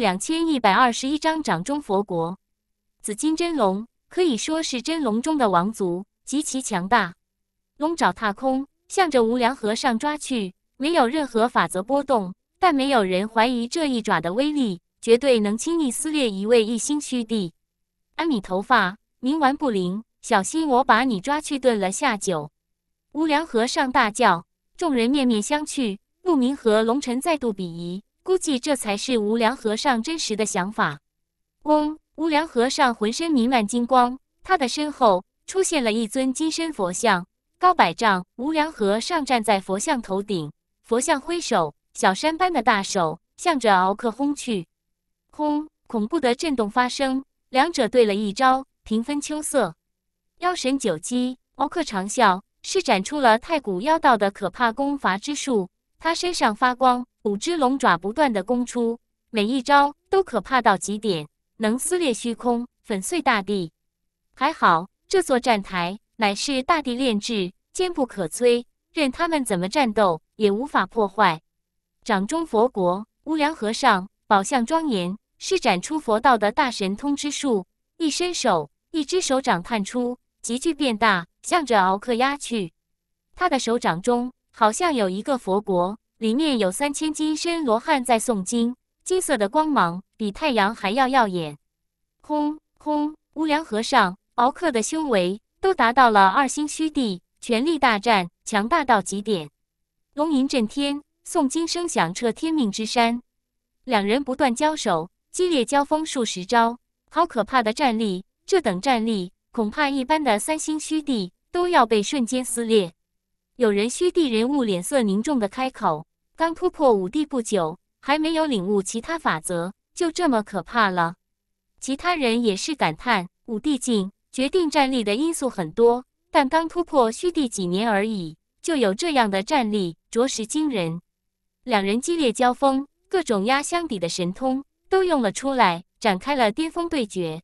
两千一百二十一章掌中佛国，紫金真龙可以说是真龙中的王族，极其强大。龙爪踏空，向着无良和尚抓去，没有任何法则波动，但没有人怀疑这一爪的威力，绝对能轻易撕裂一位一星虚帝。安米头发冥顽不灵，小心我把你抓去炖了下酒！无良和尚大叫，众人面面相觑，陆明和龙臣再度鄙夷。估计这才是无良和尚真实的想法。嗡！无良和尚浑身弥漫金光，他的身后出现了一尊金身佛像，高百丈。无良和尚站在佛像头顶，佛像挥手，小山般的大手向着敖克轰去。轰！恐怖的震动发生，两者对了一招，平分秋色。妖神九击，敖克长啸，施展出了太古妖道的可怕攻伐之术，他身上发光。五只龙爪不断的攻出，每一招都可怕到极点，能撕裂虚空，粉碎大地。还好这座站台乃是大地炼制，坚不可摧，任他们怎么战斗也无法破坏。掌中佛国，无良和尚宝相庄严，施展出佛道的大神通之术，一伸手，一只手掌探出，急剧变大，向着敖克压去。他的手掌中好像有一个佛国。里面有三千金身罗汉在诵经，金色的光芒比太阳还要耀眼。轰轰！无良和尚敖克的修为都达到了二星虚地，全力大战，强大到极点。龙吟震天，诵经声响彻天命之山。两人不断交手，激烈交锋数十招，好可怕的战力！这等战力，恐怕一般的三星虚地都要被瞬间撕裂。有人虚地人物脸色凝重的开口。刚突破五帝不久，还没有领悟其他法则，就这么可怕了。其他人也是感叹：五帝境决定战力的因素很多，但刚突破虚帝几年而已，就有这样的战力，着实惊人。两人激烈交锋，各种压箱底的神通都用了出来，展开了巅峰对决。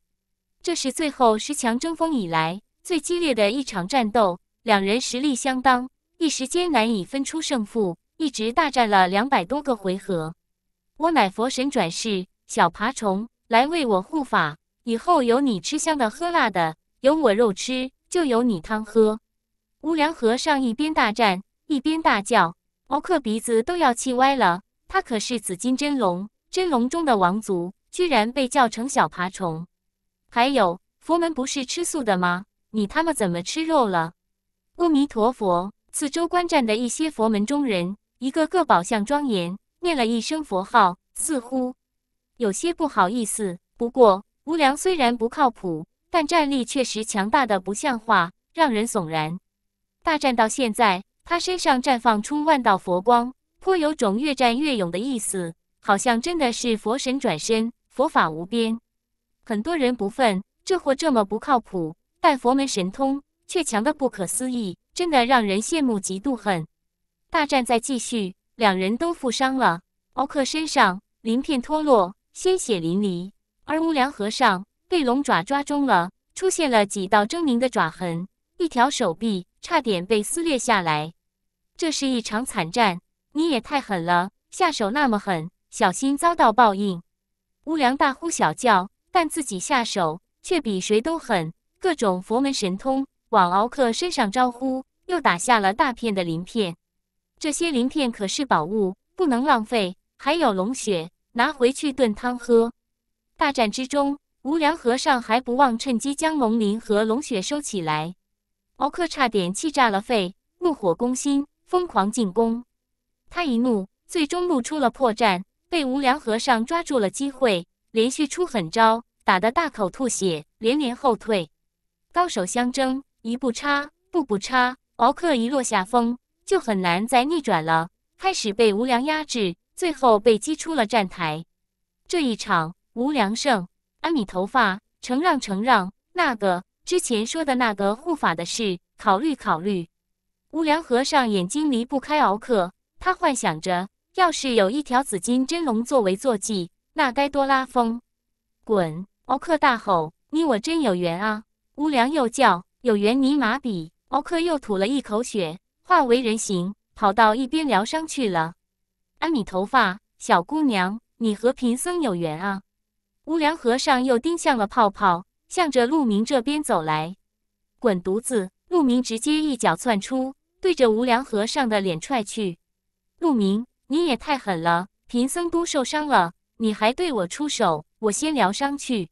这是最后十强争锋以来最激烈的一场战斗，两人实力相当，一时间难以分出胜负。一直大战了两百多个回合，我乃佛神转世，小爬虫来为我护法。以后有你吃香的喝辣的，有我肉吃就有你汤喝。无良和尚一边大战一边大叫，敖克鼻子都要气歪了。他可是紫金真龙，真龙中的王族，居然被叫成小爬虫。还有佛门不是吃素的吗？你他妈怎么吃肉了？阿弥陀佛，四周观战的一些佛门中人。一个个宝相庄严，念了一声佛号，似乎有些不好意思。不过无良虽然不靠谱，但战力确实强大的不像话，让人悚然。大战到现在，他身上绽放出万道佛光，颇有种越战越勇的意思，好像真的是佛神转身，佛法无边。很多人不忿，这货这么不靠谱，但佛门神通却强得不可思议，真的让人羡慕嫉妒恨。大战在继续，两人都负伤了。敖克身上鳞片脱落，鲜血淋漓；而无良和尚被龙爪抓中了，出现了几道狰狞的爪痕，一条手臂差点被撕裂下来。这是一场惨战，你也太狠了，下手那么狠，小心遭到报应！无良大呼小叫，但自己下手却比谁都狠，各种佛门神通往敖克身上招呼，又打下了大片的鳞片。这些鳞片可是宝物，不能浪费。还有龙血，拿回去炖汤喝。大战之中，无良和尚还不忘趁机将龙鳞和龙血收起来。敖克差点气炸了肺，怒火攻心，疯狂进攻。他一怒，最终露出了破绽，被无良和尚抓住了机会，连续出狠招，打得大口吐血，连连后退。高手相争，一步差，步步差，敖克一落下风。就很难再逆转了，开始被无良压制，最后被击出了站台。这一场，无良胜，阿米头发承让承让。那个之前说的那个护法的事，考虑考虑。无良和尚眼睛离不开敖克，他幻想着，要是有一条紫金真龙作为坐骑，那该多拉风！滚！敖克大吼：“你我真有缘啊！”无良又叫：“有缘你马比！”敖克又吐了一口血。化为人形，跑到一边疗伤去了。安你头发，小姑娘，你和贫僧有缘啊！无良和尚又盯向了泡泡，向着陆明这边走来。滚犊子！陆明直接一脚窜出，对着无良和尚的脸踹去。陆明，你也太狠了！贫僧都受伤了，你还对我出手！我先疗伤去。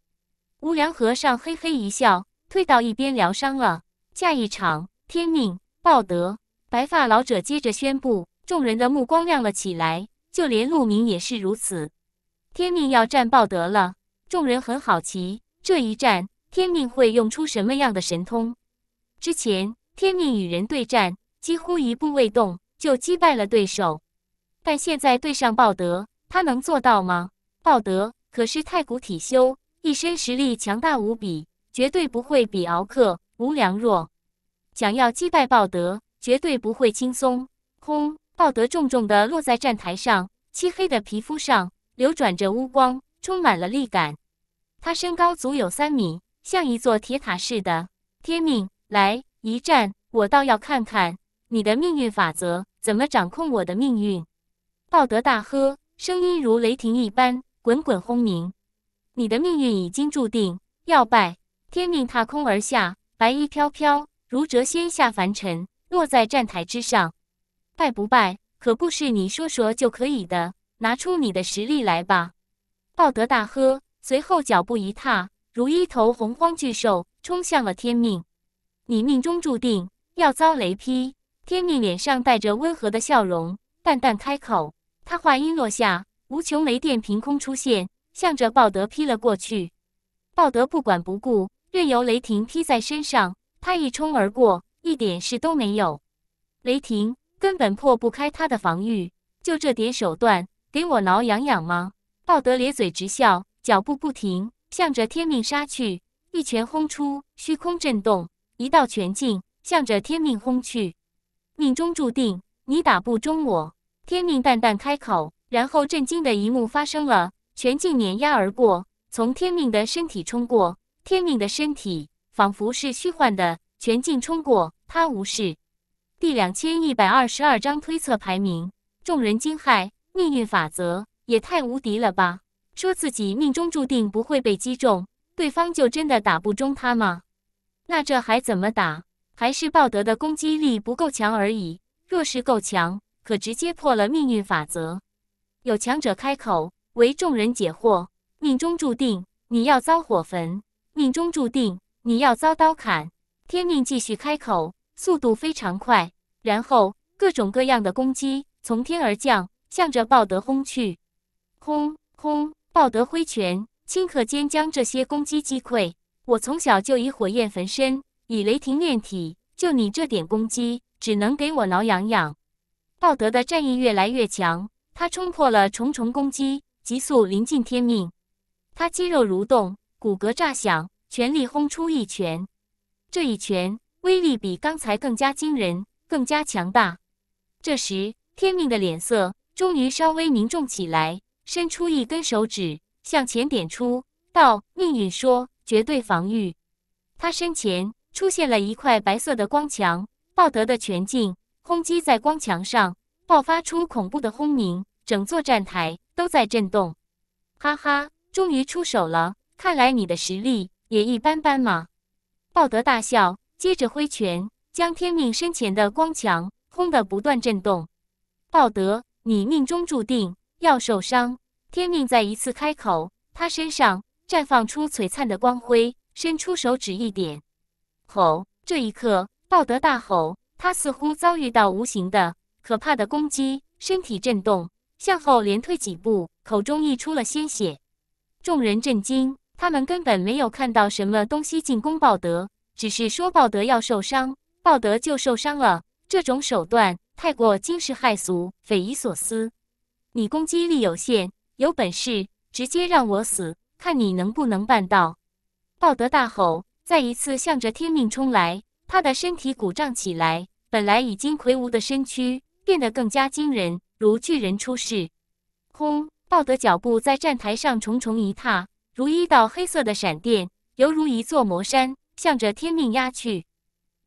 无良和尚嘿嘿一笑，退到一边疗伤了。下一场，天命报德。白发老者接着宣布，众人的目光亮了起来，就连陆明也是如此。天命要战报德了，众人很好奇，这一战天命会用出什么样的神通？之前天命与人对战，几乎一步未动就击败了对手，但现在对上报德，他能做到吗？报德可是太古体修，一身实力强大无比，绝对不会比敖克无良弱。想要击败鲍德。绝对不会轻松。轰！鲍德重重地落在站台上，漆黑的皮肤上流转着乌光，充满了力感。他身高足有三米，像一座铁塔似的。天命，来一战！我倒要看看你的命运法则怎么掌控我的命运！鲍德大喝，声音如雷霆一般，滚滚轰鸣。你的命运已经注定要败。天命踏空而下，白衣飘飘，如谪仙下凡尘。坐在站台之上，拜不拜可不是你说说就可以的，拿出你的实力来吧！鲍德大喝，随后脚步一踏，如一头洪荒巨兽冲向了天命。你命中注定要遭雷劈！天命脸上带着温和的笑容，淡淡开口。他话音落下，无穷雷电凭空出现，向着鲍德劈了过去。鲍德不管不顾，任由雷霆劈在身上，他一冲而过。一点事都没有，雷霆根本破不开他的防御，就这点手段，给我挠痒痒吗？鲍德咧嘴直笑，脚步不停，向着天命杀去，一拳轰出，虚空震动，一道拳劲向着天命轰去。命中注定，你打不中我。天命淡淡开口，然后震惊的一幕发生了，拳劲碾压而过，从天命的身体冲过，天命的身体仿佛是虚幻的，拳劲冲过。他无视，第两千一百二十二章推测排名。众人惊骇，命运法则也太无敌了吧！说自己命中注定不会被击中，对方就真的打不中他吗？那这还怎么打？还是暴德的攻击力不够强而已。若是够强，可直接破了命运法则。有强者开口为众人解惑：命中注定你要遭火焚，命中注定你要遭刀砍。天命继续开口，速度非常快，然后各种各样的攻击从天而降，向着鲍德轰去。轰轰！鲍德挥拳，顷刻间将这些攻击击溃。我从小就以火焰焚身，以雷霆炼体，就你这点攻击，只能给我挠痒痒。鲍德的战意越来越强，他冲破了重重攻击，急速临近天命。他肌肉蠕动，骨骼炸响，全力轰出一拳。这一拳威力比刚才更加惊人，更加强大。这时，天命的脸色终于稍微凝重起来，伸出一根手指向前点出，道：“命运说绝对防御。”他身前出现了一块白色的光墙，鲍德的拳劲轰击在光墙上，爆发出恐怖的轰鸣，整座站台都在震动。哈哈，终于出手了！看来你的实力也一般般嘛。鲍德大笑，接着挥拳，将天命身前的光墙轰得不断震动。鲍德，你命中注定要受伤！天命再一次开口，他身上绽放出璀璨的光辉，伸出手指一点。吼！这一刻，鲍德大吼，他似乎遭遇到无形的可怕的攻击，身体震动，向后连退几步，口中溢出了鲜血。众人震惊。他们根本没有看到什么东西进攻鲍德，只是说鲍德要受伤，鲍德就受伤了。这种手段太过惊世骇俗，匪夷所思。你攻击力有限，有本事直接让我死，看你能不能办到！鲍德大吼，再一次向着天命冲来。他的身体鼓胀起来，本来已经魁梧的身躯变得更加惊人，如巨人出世。轰！鲍德脚步在站台上重重一踏。如一道黑色的闪电，犹如一座魔山，向着天命压去。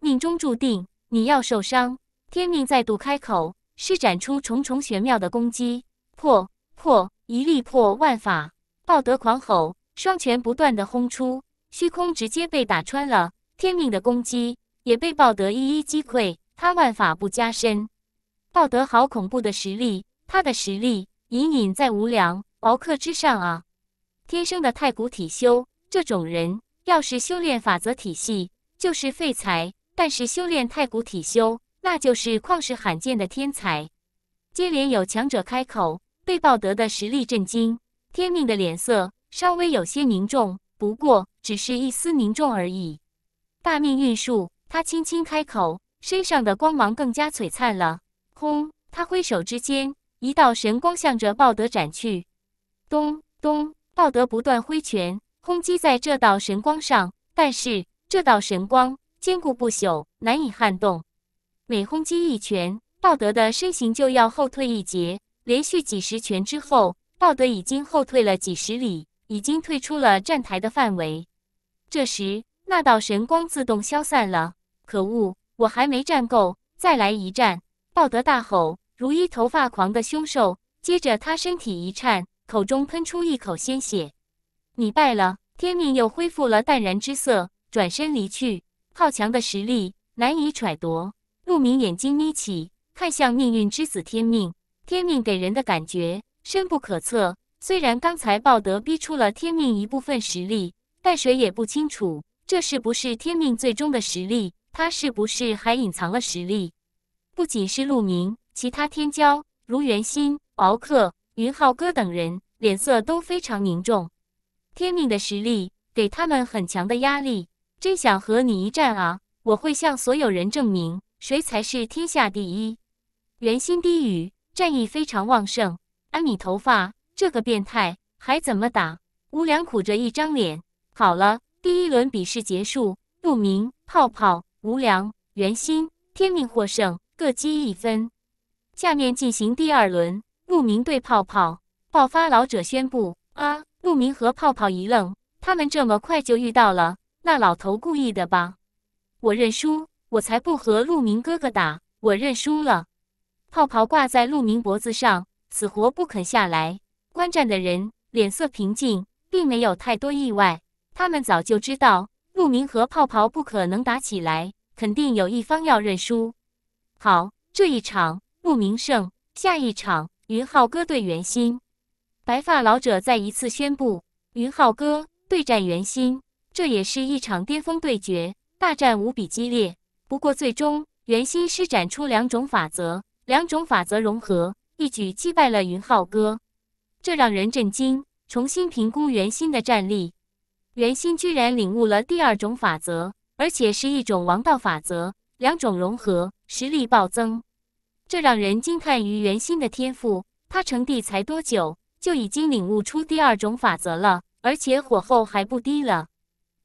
命中注定你要受伤。天命再度开口，施展出重重玄妙的攻击。破破一力破万法，鲍德狂吼，双拳不断的轰出，虚空直接被打穿了。天命的攻击也被鲍德一一击溃。他万法不加身，鲍德好恐怖的实力。他的实力隐隐在无量敖克之上啊。天生的太古体修，这种人要是修炼法则体系就是废材，但是修炼太古体修那就是旷世罕见的天才。接连有强者开口，被鲍德的实力震惊。天命的脸色稍微有些凝重，不过只是一丝凝重而已。大命运术，他轻轻开口，身上的光芒更加璀璨了。轰！他挥手之间，一道神光向着鲍德斩去。咚咚。道德不断挥拳轰击在这道神光上，但是这道神光坚固不朽，难以撼动。每轰击一拳，道德的身形就要后退一截。连续几十拳之后，道德已经后退了几十里，已经退出了站台的范围。这时，那道神光自动消散了。可恶！我还没站够，再来一站！道德大吼，如一头发狂的凶兽。接着，他身体一颤。口中喷出一口鲜血，你败了。天命又恢复了淡然之色，转身离去。好强的实力，难以揣度。陆明眼睛眯起，看向命运之子天命。天命给人的感觉深不可测。虽然刚才鲍德逼出了天命一部分实力，但谁也不清楚这是不是天命最终的实力，他是不是还隐藏了实力？不仅是陆明，其他天骄如袁心、敖克。云浩哥等人脸色都非常凝重，天命的实力给他们很强的压力。真想和你一战啊！我会向所有人证明，谁才是天下第一。圆心低语，战意非常旺盛。安米头发，这个变态还怎么打？无良苦着一张脸。好了，第一轮比试结束，杜明、泡泡、无良、圆心、天命获胜，各积一分。下面进行第二轮。鹿明对泡泡爆发，老者宣布：“啊！”鹿明和泡泡一愣，他们这么快就遇到了？那老头故意的吧？我认输，我才不和鹿明哥哥打，我认输了。泡泡挂在鹿明脖子上，死活不肯下来。观战的人脸色平静，并没有太多意外。他们早就知道鹿明和泡泡不可能打起来，肯定有一方要认输。好，这一场鹿明胜，下一场。云浩哥对袁心，白发老者再一次宣布：云浩哥对战袁心，这也是一场巅峰对决，大战无比激烈。不过，最终袁心施展出两种法则，两种法则融合，一举击败了云浩哥，这让人震惊。重新评估袁心的战力，袁心居然领悟了第二种法则，而且是一种王道法则，两种融合，实力暴增。这让人惊叹于袁心的天赋。他成帝才多久，就已经领悟出第二种法则了，而且火候还不低了。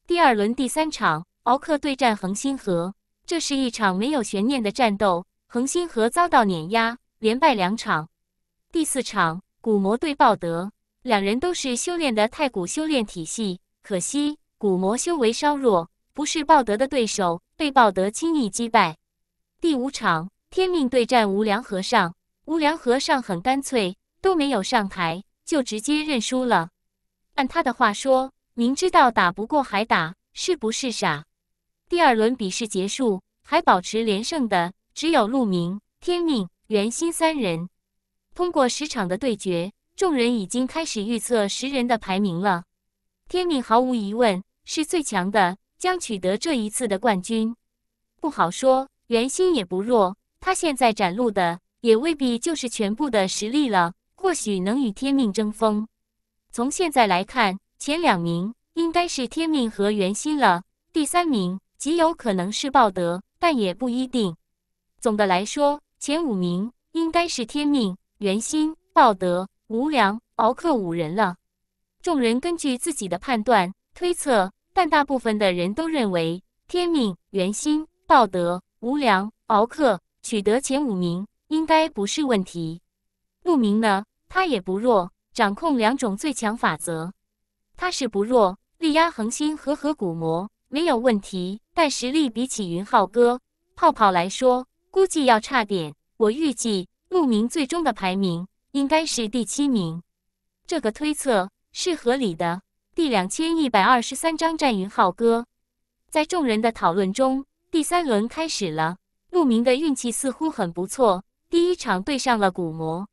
第二轮第三场，敖克对战恒星河，这是一场没有悬念的战斗，恒星河遭到碾压，连败两场。第四场，古魔对鲍德，两人都是修炼的太古修炼体系，可惜古魔修为稍弱，不是鲍德的对手，被鲍德轻易击败。第五场。天命对战无良和尚，无良和尚很干脆，都没有上台就直接认输了。按他的话说，明知道打不过还打，是不是傻？第二轮比试结束，还保持连胜的只有陆明、天命、元心三人。通过十场的对决，众人已经开始预测十人的排名了。天命毫无疑问是最强的，将取得这一次的冠军。不好说，元心也不弱。他现在展露的也未必就是全部的实力了，或许能与天命争锋。从现在来看，前两名应该是天命和元心了，第三名极有可能是暴德，但也不一定。总的来说，前五名应该是天命、元心、暴德、无良、敖克五人了。众人根据自己的判断推测，但大部分的人都认为天命、元心、暴德、无良、敖克。取得前五名应该不是问题。陆明呢，他也不弱，掌控两种最强法则，他是不弱，力压恒星和合谷魔没有问题。但实力比起云浩哥、泡泡来说，估计要差点。我预计陆明最终的排名应该是第七名，这个推测是合理的。第两千一百二十三章战云浩哥，在众人的讨论中，第三轮开始了。陆明的运气似乎很不错，第一场对上了古魔，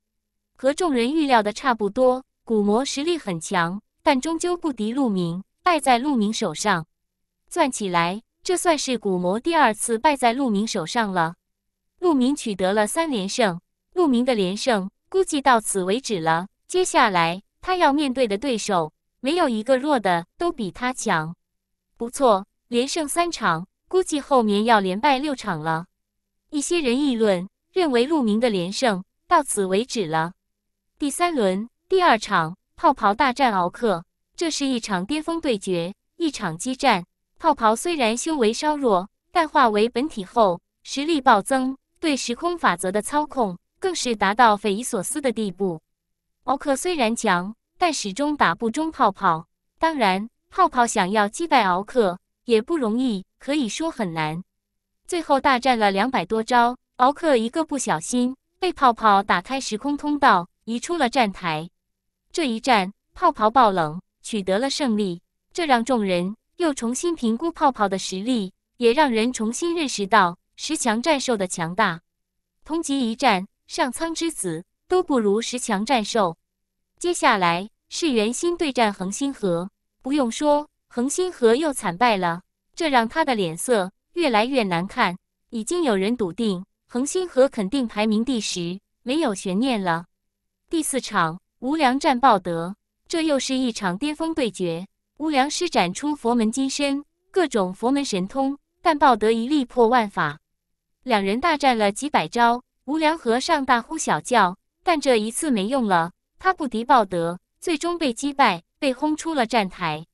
和众人预料的差不多。古魔实力很强，但终究不敌陆明，败在陆明手上。算起来，这算是古魔第二次败在陆明手上了。陆明取得了三连胜，陆明的连胜估计到此为止了。接下来他要面对的对手，没有一个弱的，都比他强。不错，连胜三场，估计后面要连败六场了。一些人议论，认为陆明的连胜到此为止了。第三轮第二场，泡泡大战敖克，这是一场巅峰对决，一场激战。泡泡虽然修为稍弱，但化为本体后实力暴增，对时空法则的操控更是达到匪夷所思的地步。敖克虽然强，但始终打不中泡泡。当然，泡泡想要击败敖克也不容易，可以说很难。最后大战了两百多招，敖克一个不小心被泡泡打开时空通道，移出了站台。这一战，泡泡爆冷取得了胜利，这让众人又重新评估泡泡的实力，也让人重新认识到十强战兽的强大。同级一战，上苍之子都不如十强战兽。接下来是圆心对战恒星河，不用说，恒星河又惨败了，这让他的脸色。越来越难看，已经有人笃定恒星河肯定排名第十，没有悬念了。第四场，无良战鲍德，这又是一场巅峰对决。无良施展出佛门金身，各种佛门神通，但鲍德一力破万法，两人大战了几百招，无良和尚大呼小叫，但这一次没用了，他不敌鲍德，最终被击败，被轰出了站台。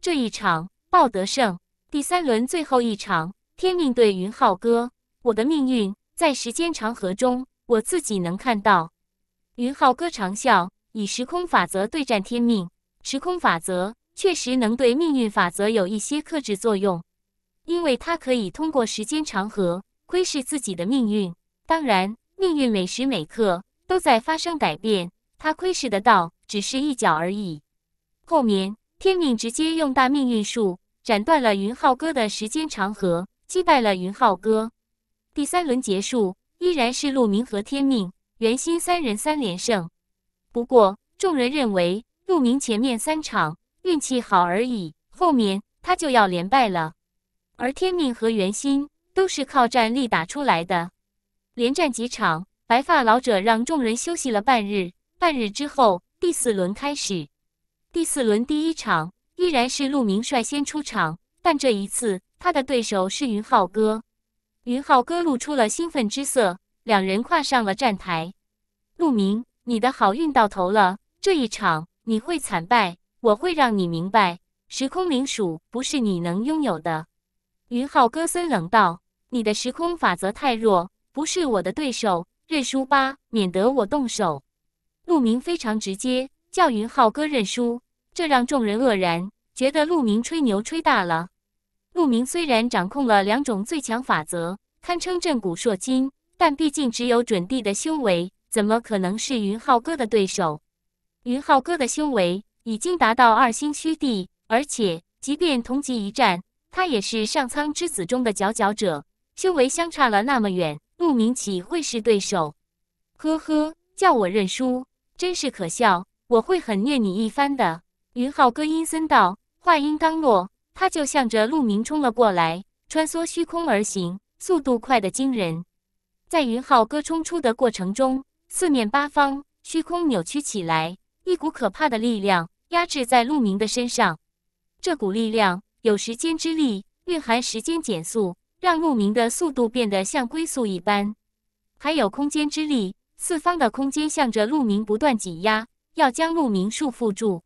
这一场，鲍德胜。第三轮最后一场。天命对云浩哥，我的命运在时间长河中，我自己能看到。云浩哥长笑，以时空法则对战天命。时空法则确实能对命运法则有一些克制作用，因为它可以通过时间长河窥视自己的命运。当然，命运每时每刻都在发生改变，他窥视的到只是一角而已。后面天命直接用大命运术斩断了云浩哥的时间长河。击败了云浩哥，第三轮结束，依然是陆明和天命、袁心三人三连胜。不过，众人认为陆明前面三场运气好而已，后面他就要连败了。而天命和袁心都是靠战力打出来的，连战几场，白发老者让众人休息了半日。半日之后，第四轮开始。第四轮第一场依然是陆明率先出场，但这一次。他的对手是云浩哥，云浩哥露出了兴奋之色。两人跨上了站台。陆明，你的好运到头了，这一场你会惨败，我会让你明白，时空灵鼠不是你能拥有的。云浩哥森冷道：“你的时空法则太弱，不是我的对手，认输吧，免得我动手。”陆明非常直接，叫云浩哥认输，这让众人愕然，觉得陆明吹牛吹大了。陆明虽然掌控了两种最强法则，堪称震古烁今，但毕竟只有准帝的修为，怎么可能是云浩哥的对手？云浩哥的修为已经达到二星虚地，而且即便同级一战，他也是上苍之子中的佼佼者，修为相差了那么远，陆明岂会是对手？呵呵，叫我认输，真是可笑！我会狠虐你一番的。”云浩哥阴森道。话音刚落。他就向着陆明冲了过来，穿梭虚空而行，速度快得惊人。在云浩哥冲出的过程中，四面八方虚空扭曲起来，一股可怕的力量压制在陆明的身上。这股力量有时间之力，蕴含时间减速，让陆明的速度变得像龟速一般；还有空间之力，四方的空间向着陆明不断挤压，要将陆明束缚住。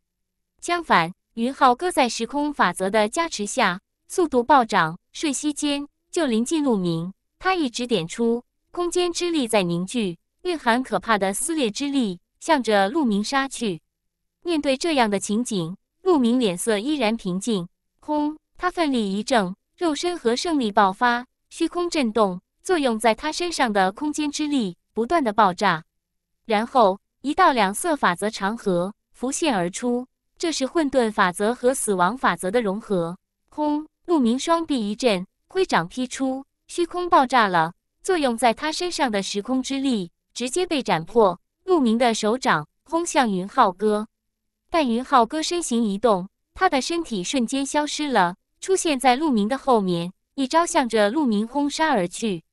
相反，云浩哥在时空法则的加持下，速度暴涨，瞬息间就临近陆明。他一指点出，空间之力在凝聚，蕴含可怕的撕裂之力，向着陆明杀去。面对这样的情景，陆明脸色依然平静。轰！他奋力一挣，肉身和胜利爆发，虚空震动，作用在他身上的空间之力不断的爆炸。然后，一道两色法则长河浮现而出。这是混沌法则和死亡法则的融合。轰！陆明双臂一震，挥掌劈出，虚空爆炸了。作用在他身上的时空之力直接被斩破。陆明的手掌轰向云浩哥，但云浩哥身形一动，他的身体瞬间消失了，出现在陆明的后面，一招向着陆明轰杀而去。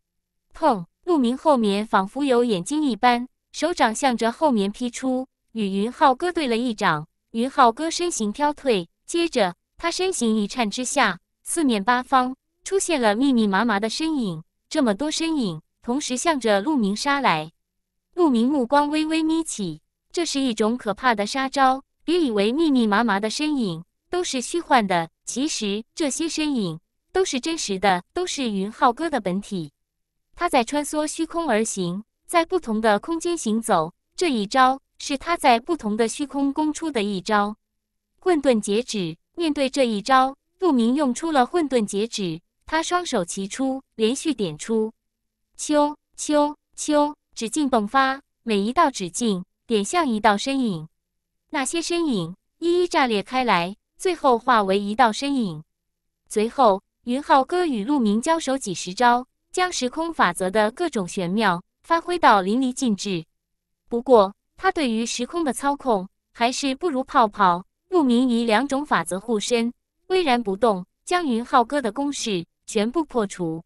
砰！陆明后面仿佛有眼睛一般，手掌向着后面劈出，与云浩哥对了一掌。云浩哥身形飘退，接着他身形一颤之下，四面八方出现了密密麻麻的身影。这么多身影同时向着陆明杀来，陆明目光微微眯起。这是一种可怕的杀招。别以为密密麻麻的身影都是虚幻的，其实这些身影都是真实的，都是云浩哥的本体。他在穿梭虚空而行，在不同的空间行走。这一招。是他在不同的虚空攻出的一招，混沌截止，面对这一招，陆明用出了混沌截止，他双手齐出，连续点出，秋秋秋，指劲迸发，每一道指劲点向一道身影，那些身影一一炸裂开来，最后化为一道身影。随后，云浩哥与陆明交手几十招，将时空法则的各种玄妙发挥到淋漓尽致。不过，他对于时空的操控还是不如泡泡。陆明以两种法则护身，巍然不动，将云浩哥的攻势全部破除。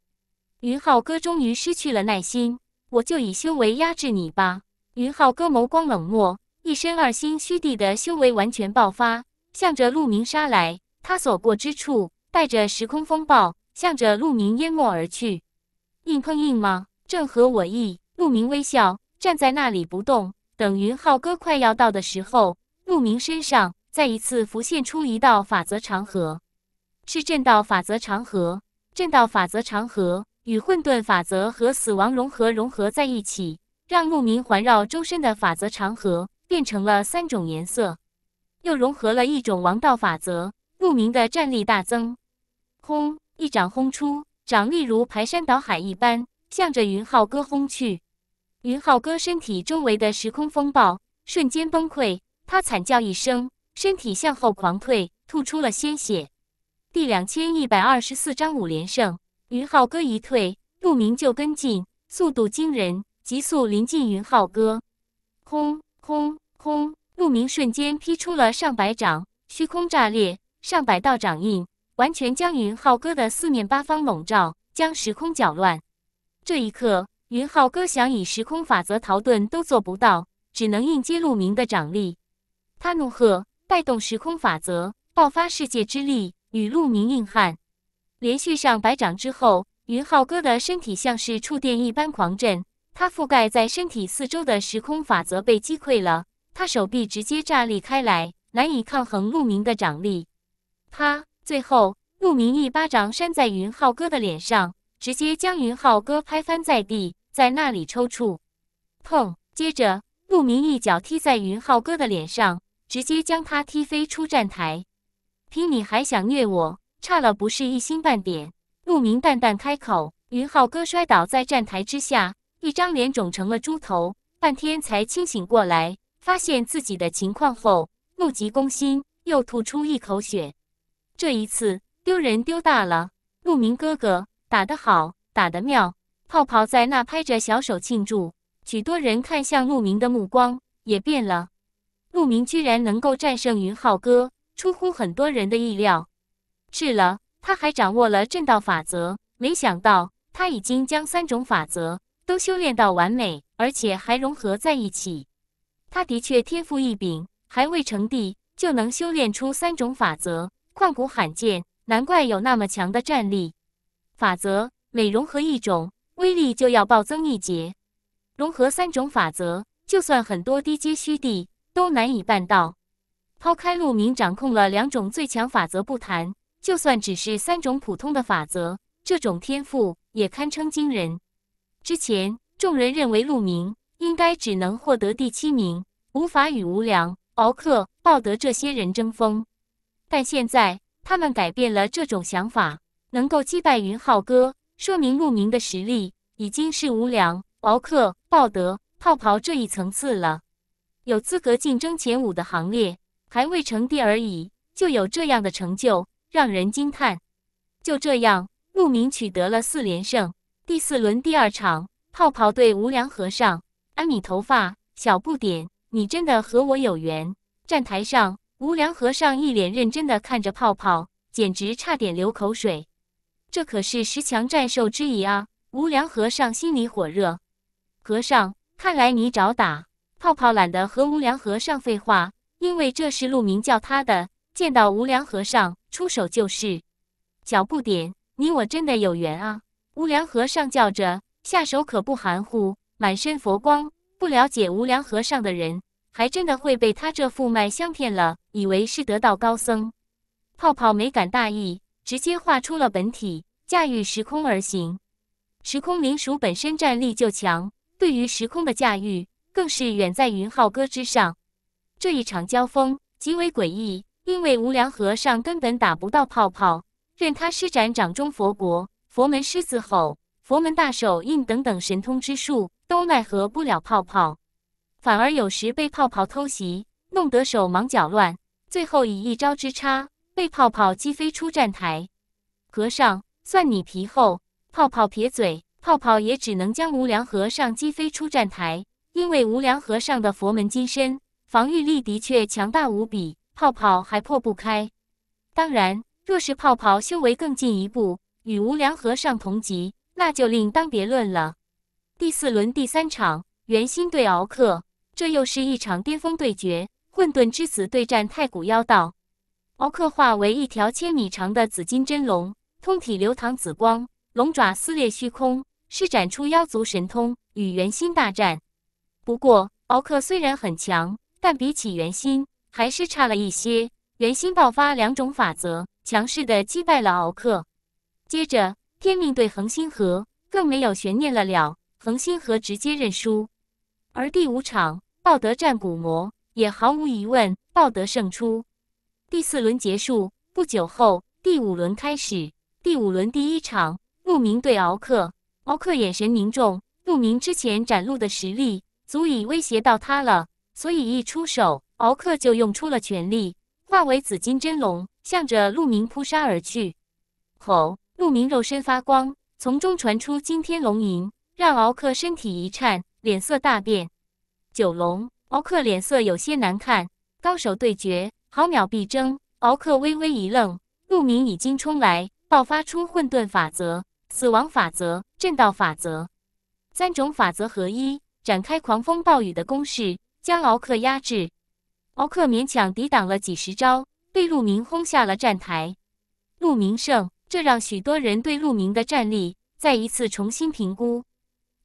云浩哥终于失去了耐心，我就以修为压制你吧。云浩哥眸光冷漠，一身二星虚地的修为完全爆发，向着陆明杀来。他所过之处，带着时空风暴，向着陆明淹没而去。硬碰硬吗？正合我意。陆明微笑，站在那里不动。等云浩哥快要到的时候，陆明身上再一次浮现出一道法则长河，是正道法则长河。正道法则长河与混沌法则和死亡融合融合在一起，让陆明环绕周身的法则长河变成了三种颜色，又融合了一种王道法则。陆明的战力大增，轰！一掌轰出，掌力如排山倒海一般，向着云浩哥轰去。云浩哥身体周围的时空风暴瞬间崩溃，他惨叫一声，身体向后狂退，吐出了鲜血。第两千一百二十四章五连胜。云浩哥一退，陆明就跟进，速度惊人，急速临近云浩哥。轰轰轰！陆明瞬间劈出了上百掌，虚空炸裂，上百道掌印完全将云浩哥的四面八方笼罩，将时空搅乱。这一刻。云浩哥想以时空法则逃遁都做不到，只能应接陆明的掌力。他怒喝，带动时空法则爆发世界之力，与陆明硬撼。连续上百掌之后，云浩哥的身体像是触电一般狂震，他覆盖在身体四周的时空法则被击溃了，他手臂直接炸裂开来，难以抗衡陆明的掌力。啪！最后，陆明一巴掌扇在云浩哥的脸上，直接将云浩哥拍翻在地。在那里抽搐，砰！接着陆明一脚踢在云浩哥的脸上，直接将他踢飞出站台。凭你还想虐我？差了不是一星半点。陆明淡淡开口。云浩哥摔倒在站台之下，一张脸肿成了猪头，半天才清醒过来。发现自己的情况后，怒急攻心，又吐出一口血。这一次丢人丢大了。陆明哥哥打得好，打得妙。泡泡在那拍着小手庆祝，许多人看向陆明的目光也变了。陆明居然能够战胜云浩哥，出乎很多人的意料。是了，他还掌握了震道法则，没想到他已经将三种法则都修炼到完美，而且还融合在一起。他的确天赋异禀，还未成帝就能修炼出三种法则，旷古罕见，难怪有那么强的战力。法则每融合一种。威力就要暴增一截，融合三种法则，就算很多低阶虚地都难以办到。抛开陆明掌控了两种最强法则不谈，就算只是三种普通的法则，这种天赋也堪称惊人。之前众人认为陆明应该只能获得第七名，无法与无良、敖克、鲍德这些人争锋，但现在他们改变了这种想法，能够击败云浩哥。说明陆明的实力已经是无良、薄克、鲍德、泡泡这一层次了，有资格竞争前五的行列，还未成帝而已，就有这样的成就，让人惊叹。就这样，陆明取得了四连胜。第四轮第二场，泡泡对无良和尚，安米头发小不点，你真的和我有缘。站台上，无良和尚一脸认真的看着泡泡，简直差点流口水。这可是十强战兽之一啊！无良和尚心里火热。和尚，看来你找打。泡泡懒得和无良和尚废话，因为这是鹿鸣叫他的。见到无良和尚，出手就是。小不点，你我真的有缘啊！无良和尚叫着，下手可不含糊，满身佛光。不了解无良和尚的人，还真的会被他这副卖相骗了，以为是得道高僧。泡泡没敢大意。直接画出了本体，驾驭时空而行。时空灵鼠本身战力就强，对于时空的驾驭更是远在云浩哥之上。这一场交锋极为诡异，因为无良和尚根本打不到泡泡，任他施展掌中佛国、佛门狮子吼、佛门大手印等等神通之术，都奈何不了泡泡，反而有时被泡泡偷袭，弄得手忙脚乱，最后以一招之差。被泡泡击飞出站台，和尚算你皮厚。泡泡撇嘴，泡泡也只能将无良和尚击飞出站台，因为无良和尚的佛门金身防御力的确强大无比，泡泡还破不开。当然，若是泡泡修为更进一步，与无良和尚同级，那就另当别论了。第四轮第三场，元心对敖克，这又是一场巅峰对决，混沌之子对战太古妖道。敖克化为一条千米长的紫金真龙，通体流淌紫光，龙爪撕裂虚空，施展出妖族神通与圆心大战。不过，敖克虽然很强，但比起圆心还是差了一些。圆心爆发两种法则，强势的击败了敖克。接着，天命对恒星河更没有悬念了，了恒星河直接认输。而第五场，道德战古魔也毫无疑问，道德胜出。第四轮结束不久后，第五轮开始。第五轮第一场，陆明对敖克。敖克眼神凝重，陆明之前展露的实力足以威胁到他了，所以一出手，敖克就用出了全力，化为紫金真龙，向着陆明扑杀而去。吼！陆明肉身发光，从中传出惊天龙吟，让敖克身体一颤，脸色大变。九龙，敖克脸色有些难看。高手对决。毫秒必争，敖克微微一愣，陆明已经冲来，爆发出混沌法则、死亡法则、震道法则三种法则合一，展开狂风暴雨的攻势，将敖克压制。敖克勉强抵挡了几十招，被陆明轰下了站台。陆明胜，这让许多人对陆明的战力再一次重新评估，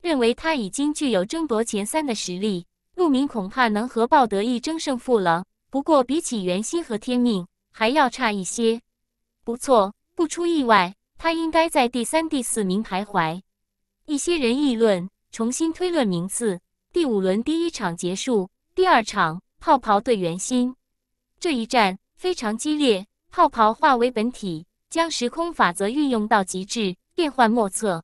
认为他已经具有争夺前三的实力。陆明恐怕能和鲍德义争胜负了。不过，比起元心和天命还要差一些。不错，不出意外，他应该在第三、第四名徘徊。一些人议论，重新推论名次。第五轮第一场结束，第二场泡泡对元心。这一战非常激烈，泡泡化为本体，将时空法则运用到极致，变幻莫测。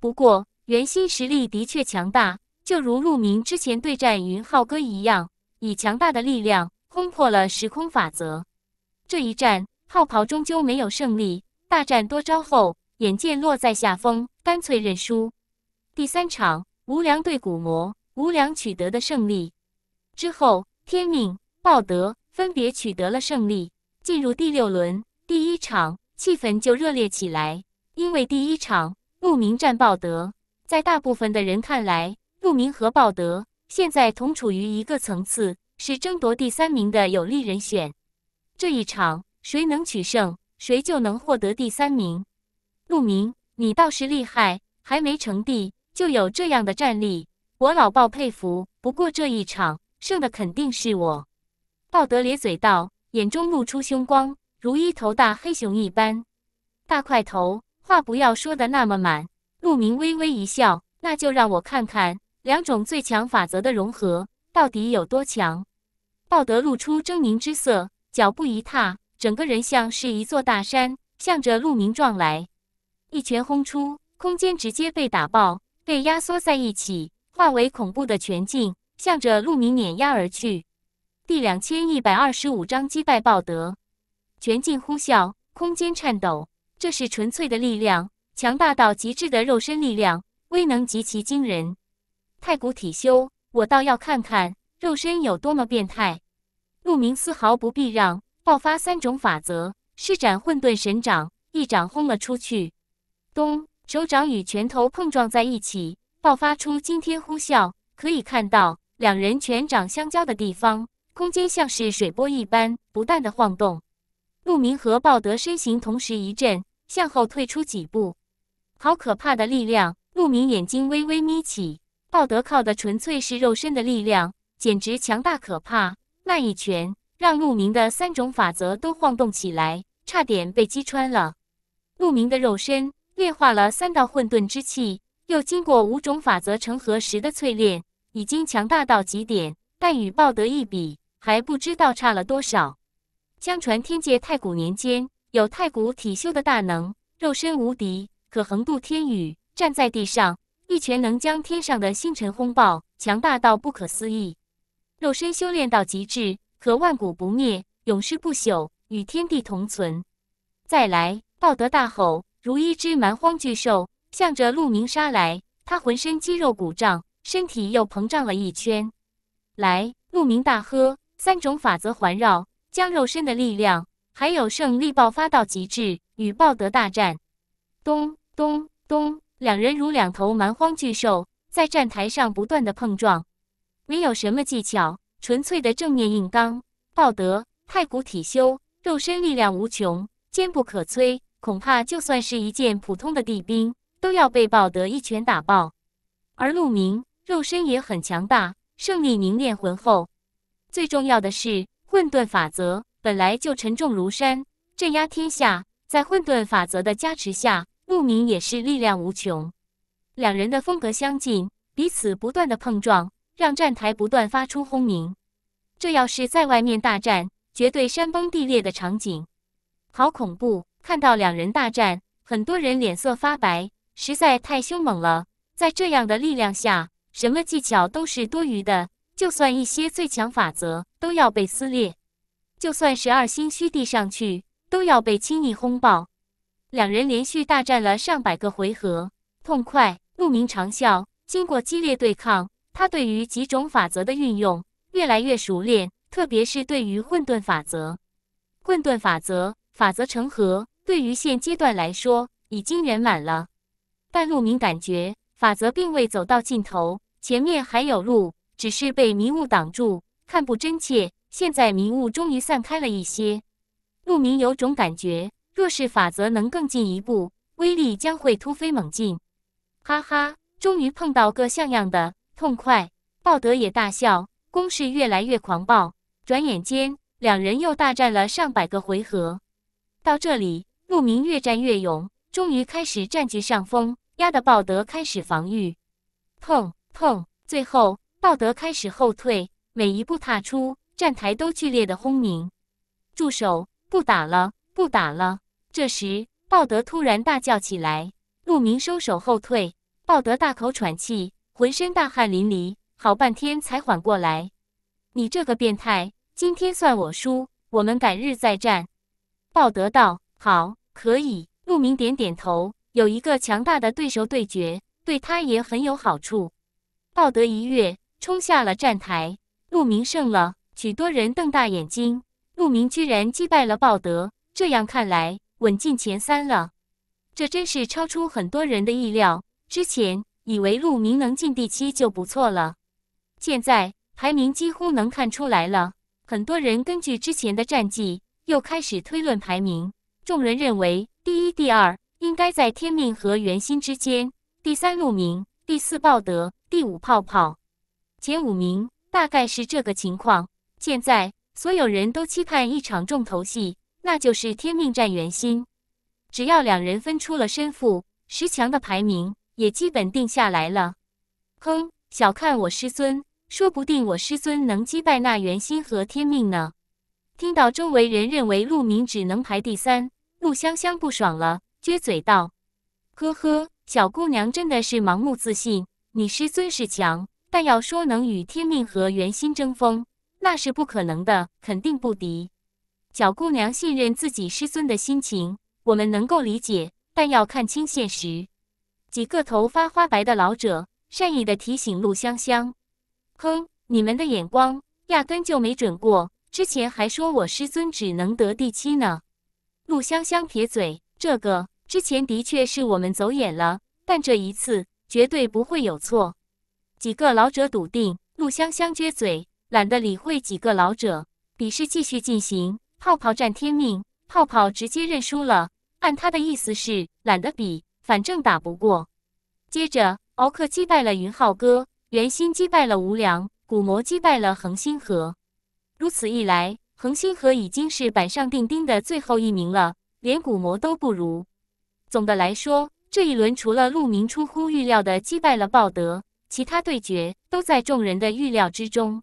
不过，元心实力的确强大，就如陆明之前对战云浩哥一样，以强大的力量。攻破了时空法则，这一战，泡泡终究没有胜利。大战多招后，眼见落在下风，干脆认输。第三场，无良对古魔，无良取得的胜利。之后，天命、报德分别取得了胜利，进入第六轮。第一场，气氛就热烈起来，因为第一场，陆明战报德，在大部分的人看来，陆明和报德现在同处于一个层次。是争夺第三名的有利人选。这一场，谁能取胜，谁就能获得第三名。陆明，你倒是厉害，还没成帝，就有这样的战力，我老鲍佩服。不过这一场，胜的肯定是我。鲍德咧嘴道，眼中露出凶光，如一头大黑熊一般。大块头，话不要说的那么满。陆明微微一笑，那就让我看看两种最强法则的融合。到底有多强？鲍德露出狰狞之色，脚步一踏，整个人像是一座大山，向着鹿鸣撞来，一拳轰出，空间直接被打爆，被压缩在一起，化为恐怖的拳劲，向着鹿鸣碾压而去。第两千一百二十五章击败鲍德，拳劲呼啸，空间颤抖，这是纯粹的力量，强大到极致的肉身力量，威能极其惊人，太古体修。我倒要看看肉身有多么变态。陆明丝毫不避让，爆发三种法则，施展混沌神掌，一掌轰了出去。咚！手掌与拳头碰撞在一起，爆发出惊天呼啸。可以看到，两人拳掌相交的地方，空间像是水波一般不断的晃动。陆明和鲍德身形同时一震，向后退出几步。好可怕的力量！陆明眼睛微微眯起。鲍德靠的纯粹是肉身的力量，简直强大可怕。那一拳让陆明的三种法则都晃动起来，差点被击穿了。陆明的肉身炼化了三道混沌之气，又经过五种法则成合时的淬炼，已经强大到极点，但与鲍德一比，还不知道差了多少。相传天界太古年间有太古体修的大能，肉身无敌，可横渡天宇，站在地上。一拳能将天上的星辰轰爆，强大到不可思议。肉身修炼到极致，可万古不灭，永世不朽，与天地同存。再来，抱德大吼，如一只蛮荒巨兽，向着鹿鸣杀来。他浑身肌肉鼓胀，身体又膨胀了一圈。来，鹿鸣大喝，三种法则环绕，将肉身的力量还有胜利爆发到极致，与抱德大战。咚咚咚。两人如两头蛮荒巨兽，在站台上不断的碰撞，没有什么技巧，纯粹的正面硬刚。鲍德太古体修，肉身力量无穷，坚不可摧，恐怕就算是一件普通的地兵，都要被鲍德一拳打爆。而陆明肉身也很强大，胜力凝练浑厚，最重要的是，混沌法则本来就沉重如山，镇压天下，在混沌法则的加持下。牧民也是力量无穷，两人的风格相近，彼此不断的碰撞，让站台不断发出轰鸣。这要是在外面大战，绝对山崩地裂的场景，好恐怖！看到两人大战，很多人脸色发白，实在太凶猛了。在这样的力量下，什么技巧都是多余的，就算一些最强法则都要被撕裂，就算是二星虚地上去，都要被轻易轰爆。两人连续大战了上百个回合，痛快！陆明长啸。经过激烈对抗，他对于几种法则的运用越来越熟练，特别是对于混沌法则。混沌法则，法则成河，对于现阶段来说已经圆满了。但陆明感觉法则并未走到尽头，前面还有路，只是被迷雾挡住，看不真切。现在迷雾终于散开了一些，陆明有种感觉。若是法则能更进一步，威力将会突飞猛进。哈哈，终于碰到个像样的，痛快！鲍德也大笑，攻势越来越狂暴。转眼间，两人又大战了上百个回合。到这里，陆明越战越勇，终于开始占据上风，压得鲍德开始防御。砰砰！最后，鲍德开始后退，每一步踏出，站台都剧烈的轰鸣。住手！不打了！不打了！这时，鲍德突然大叫起来。陆明收手后退，鲍德大口喘气，浑身大汗淋漓，好半天才缓过来。你这个变态，今天算我输，我们改日再战。鲍德道：“好，可以。”陆明点点头。有一个强大的对手对决，对他也很有好处。鲍德一跃冲下了站台。陆明胜了，许多人瞪大眼睛。陆明居然击败了鲍德。这样看来。稳进前三了，这真是超出很多人的意料。之前以为陆明能进第七就不错了，现在排名几乎能看出来了。很多人根据之前的战绩又开始推论排名，众人认为第一、第二应该在天命和元心之间，第三陆明，第四鲍德，第五泡泡，前五名大概是这个情况。现在所有人都期盼一场重头戏。那就是天命战元心，只要两人分出了胜负，十强的排名也基本定下来了。哼，小看我师尊，说不定我师尊能击败那元心和天命呢。听到周围人认为陆明只能排第三，陆香香不爽了，撅嘴道：“呵呵，小姑娘真的是盲目自信。你师尊是强，但要说能与天命和元心争锋，那是不可能的，肯定不敌。”小姑娘信任自己师尊的心情，我们能够理解，但要看清现实。几个头发花白的老者善意的提醒陆香香：“哼，你们的眼光压根就没准过，之前还说我师尊只能得第七呢。”陆香香撇嘴：“这个之前的确是我们走眼了，但这一次绝对不会有错。”几个老者笃定。陆香香撅嘴，懒得理会几个老者，比试继续进行。泡泡战天命，泡泡直接认输了。按他的意思是，懒得比，反正打不过。接着，敖克击败了云浩哥，袁心击败了无良，古魔击败了恒星河。如此一来，恒星河已经是板上钉钉的最后一名了，连古魔都不如。总的来说，这一轮除了陆明出乎预料的击败了鲍德，其他对决都在众人的预料之中。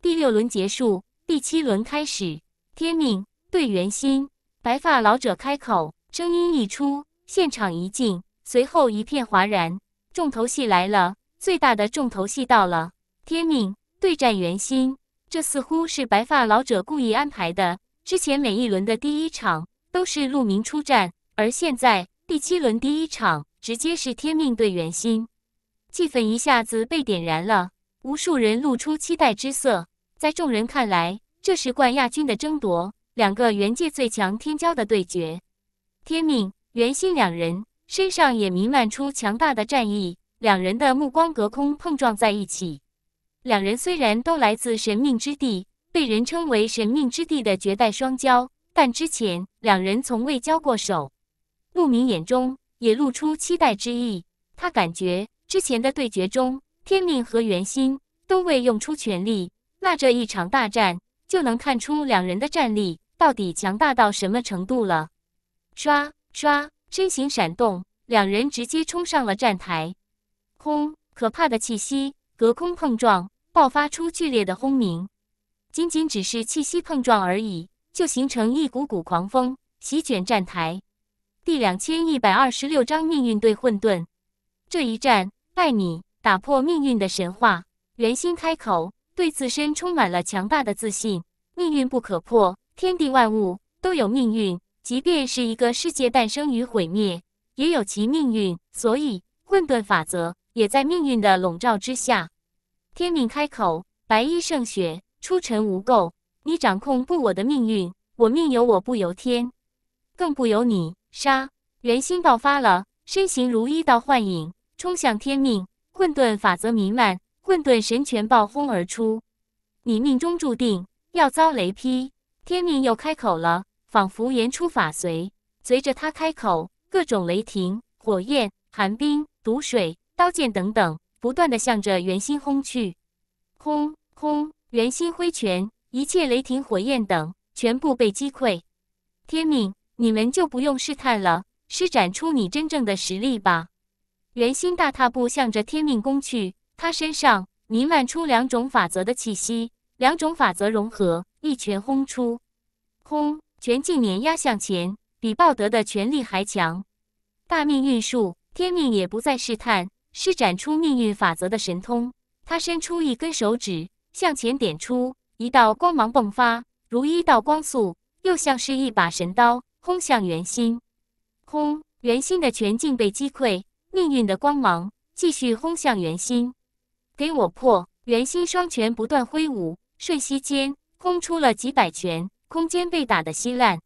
第六轮结束，第七轮开始。天命对元心，白发老者开口，声音一出，现场一静，随后一片哗然。重头戏来了，最大的重头戏到了，天命对战元心，这似乎是白发老者故意安排的。之前每一轮的第一场都是陆明出战，而现在第七轮第一场直接是天命对元心，气氛一下子被点燃了，无数人露出期待之色。在众人看来，这是冠亚军的争夺，两个元界最强天骄的对决。天命、元心两人身上也弥漫出强大的战意，两人的目光隔空碰撞在一起。两人虽然都来自神命之地，被人称为神命之地的绝代双骄，但之前两人从未交过手。陆明眼中也露出期待之意，他感觉之前的对决中，天命和元心都未用出全力，那这一场大战。就能看出两人的战力到底强大到什么程度了。刷刷，身形闪动，两人直接冲上了站台。轰！可怕的气息隔空碰撞，爆发出剧烈的轰鸣。仅仅只是气息碰撞而已，就形成一股股狂风席卷站台。第两千一百二十六章命运对混沌。这一战，拜你，打破命运的神话。袁心开口。对自身充满了强大的自信，命运不可破。天地万物都有命运，即便是一个世界诞生与毁灭，也有其命运。所以，混沌法则也在命运的笼罩之下。天命开口，白衣胜雪，出尘无垢。你掌控不我的命运，我命由我不由天，更不由你杀。元心爆发了，身形如一道幻影，冲向天命。混沌法则弥漫。混沌神拳爆轰而出，你命中注定要遭雷劈！天命又开口了，仿佛言出法随。随着他开口，各种雷霆、火焰、寒冰、毒水、刀剑等等，不断的向着圆心轰去。轰轰！圆心挥拳，一切雷霆、火焰等全部被击溃。天命，你们就不用试探了，施展出你真正的实力吧！圆心大踏步向着天命攻去。他身上弥漫出两种法则的气息，两种法则融合，一拳轰出，轰拳劲碾压向前，比鲍德的拳力还强。大命运术，天命也不再试探，施展出命运法则的神通。他伸出一根手指，向前点出一道光芒迸发，如一道光速，又像是一把神刀，轰向圆心。轰！圆心的拳劲被击溃，命运的光芒继续轰向圆心。给我破！圆心双拳不断挥舞，瞬息间轰出了几百拳，空间被打得稀烂。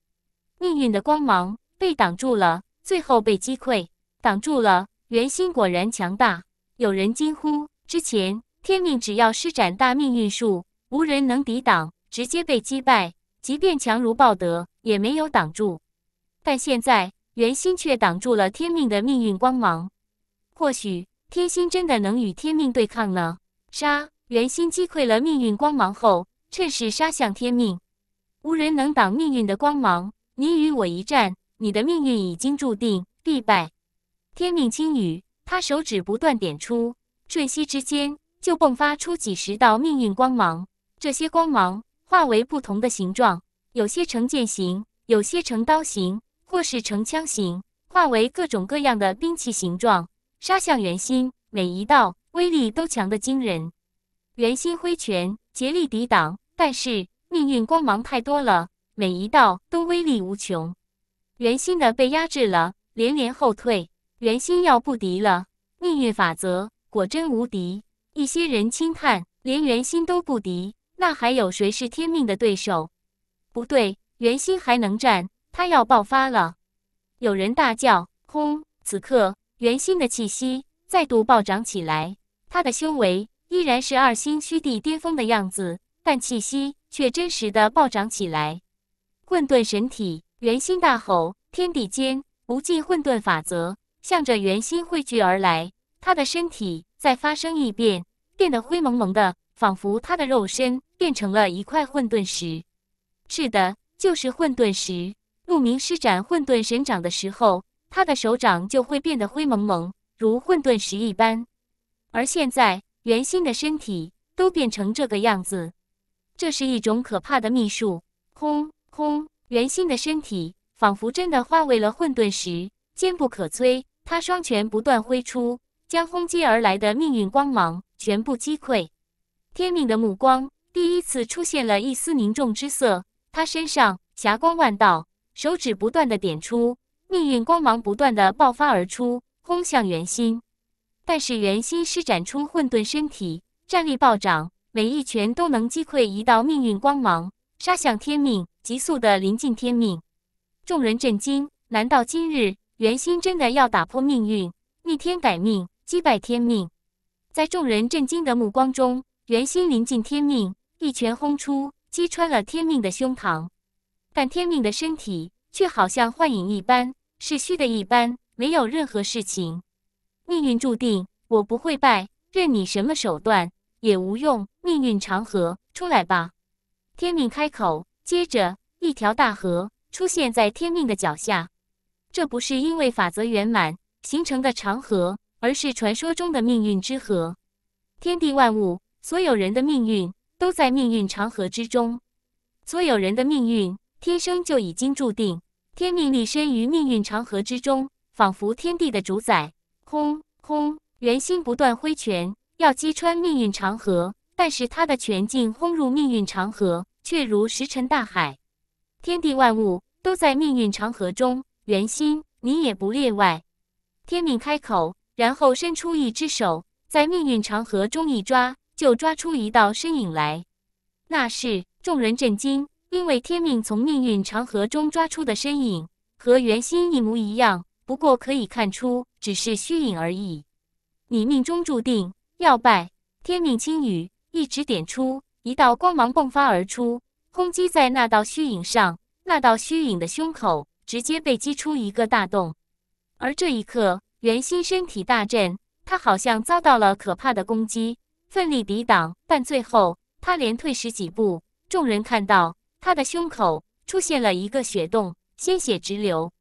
命运的光芒被挡住了，最后被击溃，挡住了。圆心果然强大，有人惊呼。之前天命只要施展大命运术，无人能抵挡，直接被击败。即便强如暴德，也没有挡住。但现在圆心却挡住了天命的命运光芒。或许。天心真的能与天命对抗呢？杀元心击溃了命运光芒后，趁势杀向天命。无人能挡命运的光芒。你与我一战，你的命运已经注定必败。天命轻语，他手指不断点出，瞬息之间就迸发出几十道命运光芒。这些光芒化为不同的形状，有些成剑形，有些成刀形，或是成枪形，化为各种各样的兵器形状。杀向圆心，每一道威力都强得惊人。圆心挥拳竭力抵挡，但是命运光芒太多了，每一道都威力无穷。圆心的被压制了，连连后退。圆心要不敌了，命运法则果真无敌。一些人轻叹：连圆心都不敌，那还有谁是天命的对手？不对，圆心还能战，他要爆发了！有人大叫：轰！此刻。元心的气息再度暴涨起来，他的修为依然是二星虚帝巅峰的样子，但气息却真实的暴涨起来。混沌神体，元心大吼，天地间无尽混沌法则向着元心汇聚而来。他的身体在发生异变，变得灰蒙蒙的，仿佛他的肉身变成了一块混沌石。是的，就是混沌石。陆明施展混沌神掌的时候。他的手掌就会变得灰蒙蒙，如混沌石一般。而现在，圆心的身体都变成这个样子，这是一种可怕的秘术。轰轰！圆心的身体仿佛真的化为了混沌石，坚不可摧。他双拳不断挥出，将轰击而来的命运光芒全部击溃。天命的目光第一次出现了一丝凝重之色。他身上霞光万道，手指不断的点出。命运光芒不断的爆发而出，轰向圆心。但是圆心施展出混沌身体，战力暴涨，每一拳都能击溃一道命运光芒，杀向天命，急速的临近天命。众人震惊：难道今日圆心真的要打破命运，逆天改命，击败天命？在众人震惊的目光中，圆心临近天命，一拳轰出，击穿了天命的胸膛。但天命的身体。却好像幻影一般，是虚的一般，没有任何事情。命运注定，我不会败，任你什么手段也无用。命运长河，出来吧，天命开口。接着，一条大河出现在天命的脚下。这不是因为法则圆满形成的长河，而是传说中的命运之河。天地万物，所有人的命运都在命运长河之中。所有人的命运，天生就已经注定。天命立身于命运长河之中，仿佛天地的主宰。轰轰！圆心不断挥拳，要击穿命运长河，但是他的拳劲轰入命运长河，却如石沉大海。天地万物都在命运长河中，圆心你也不例外。天命开口，然后伸出一只手，在命运长河中一抓，就抓出一道身影来。那是众人震惊。因为天命从命运长河中抓出的身影和元心一模一样，不过可以看出只是虚影而已。你命中注定要败。天命轻语一指点出，一道光芒迸发而出，轰击在那道虚影上。那道虚影的胸口直接被击出一个大洞。而这一刻，元心身体大震，他好像遭到了可怕的攻击，奋力抵挡，但最后他连退十几步。众人看到。他的胸口出现了一个血洞，鲜血直流，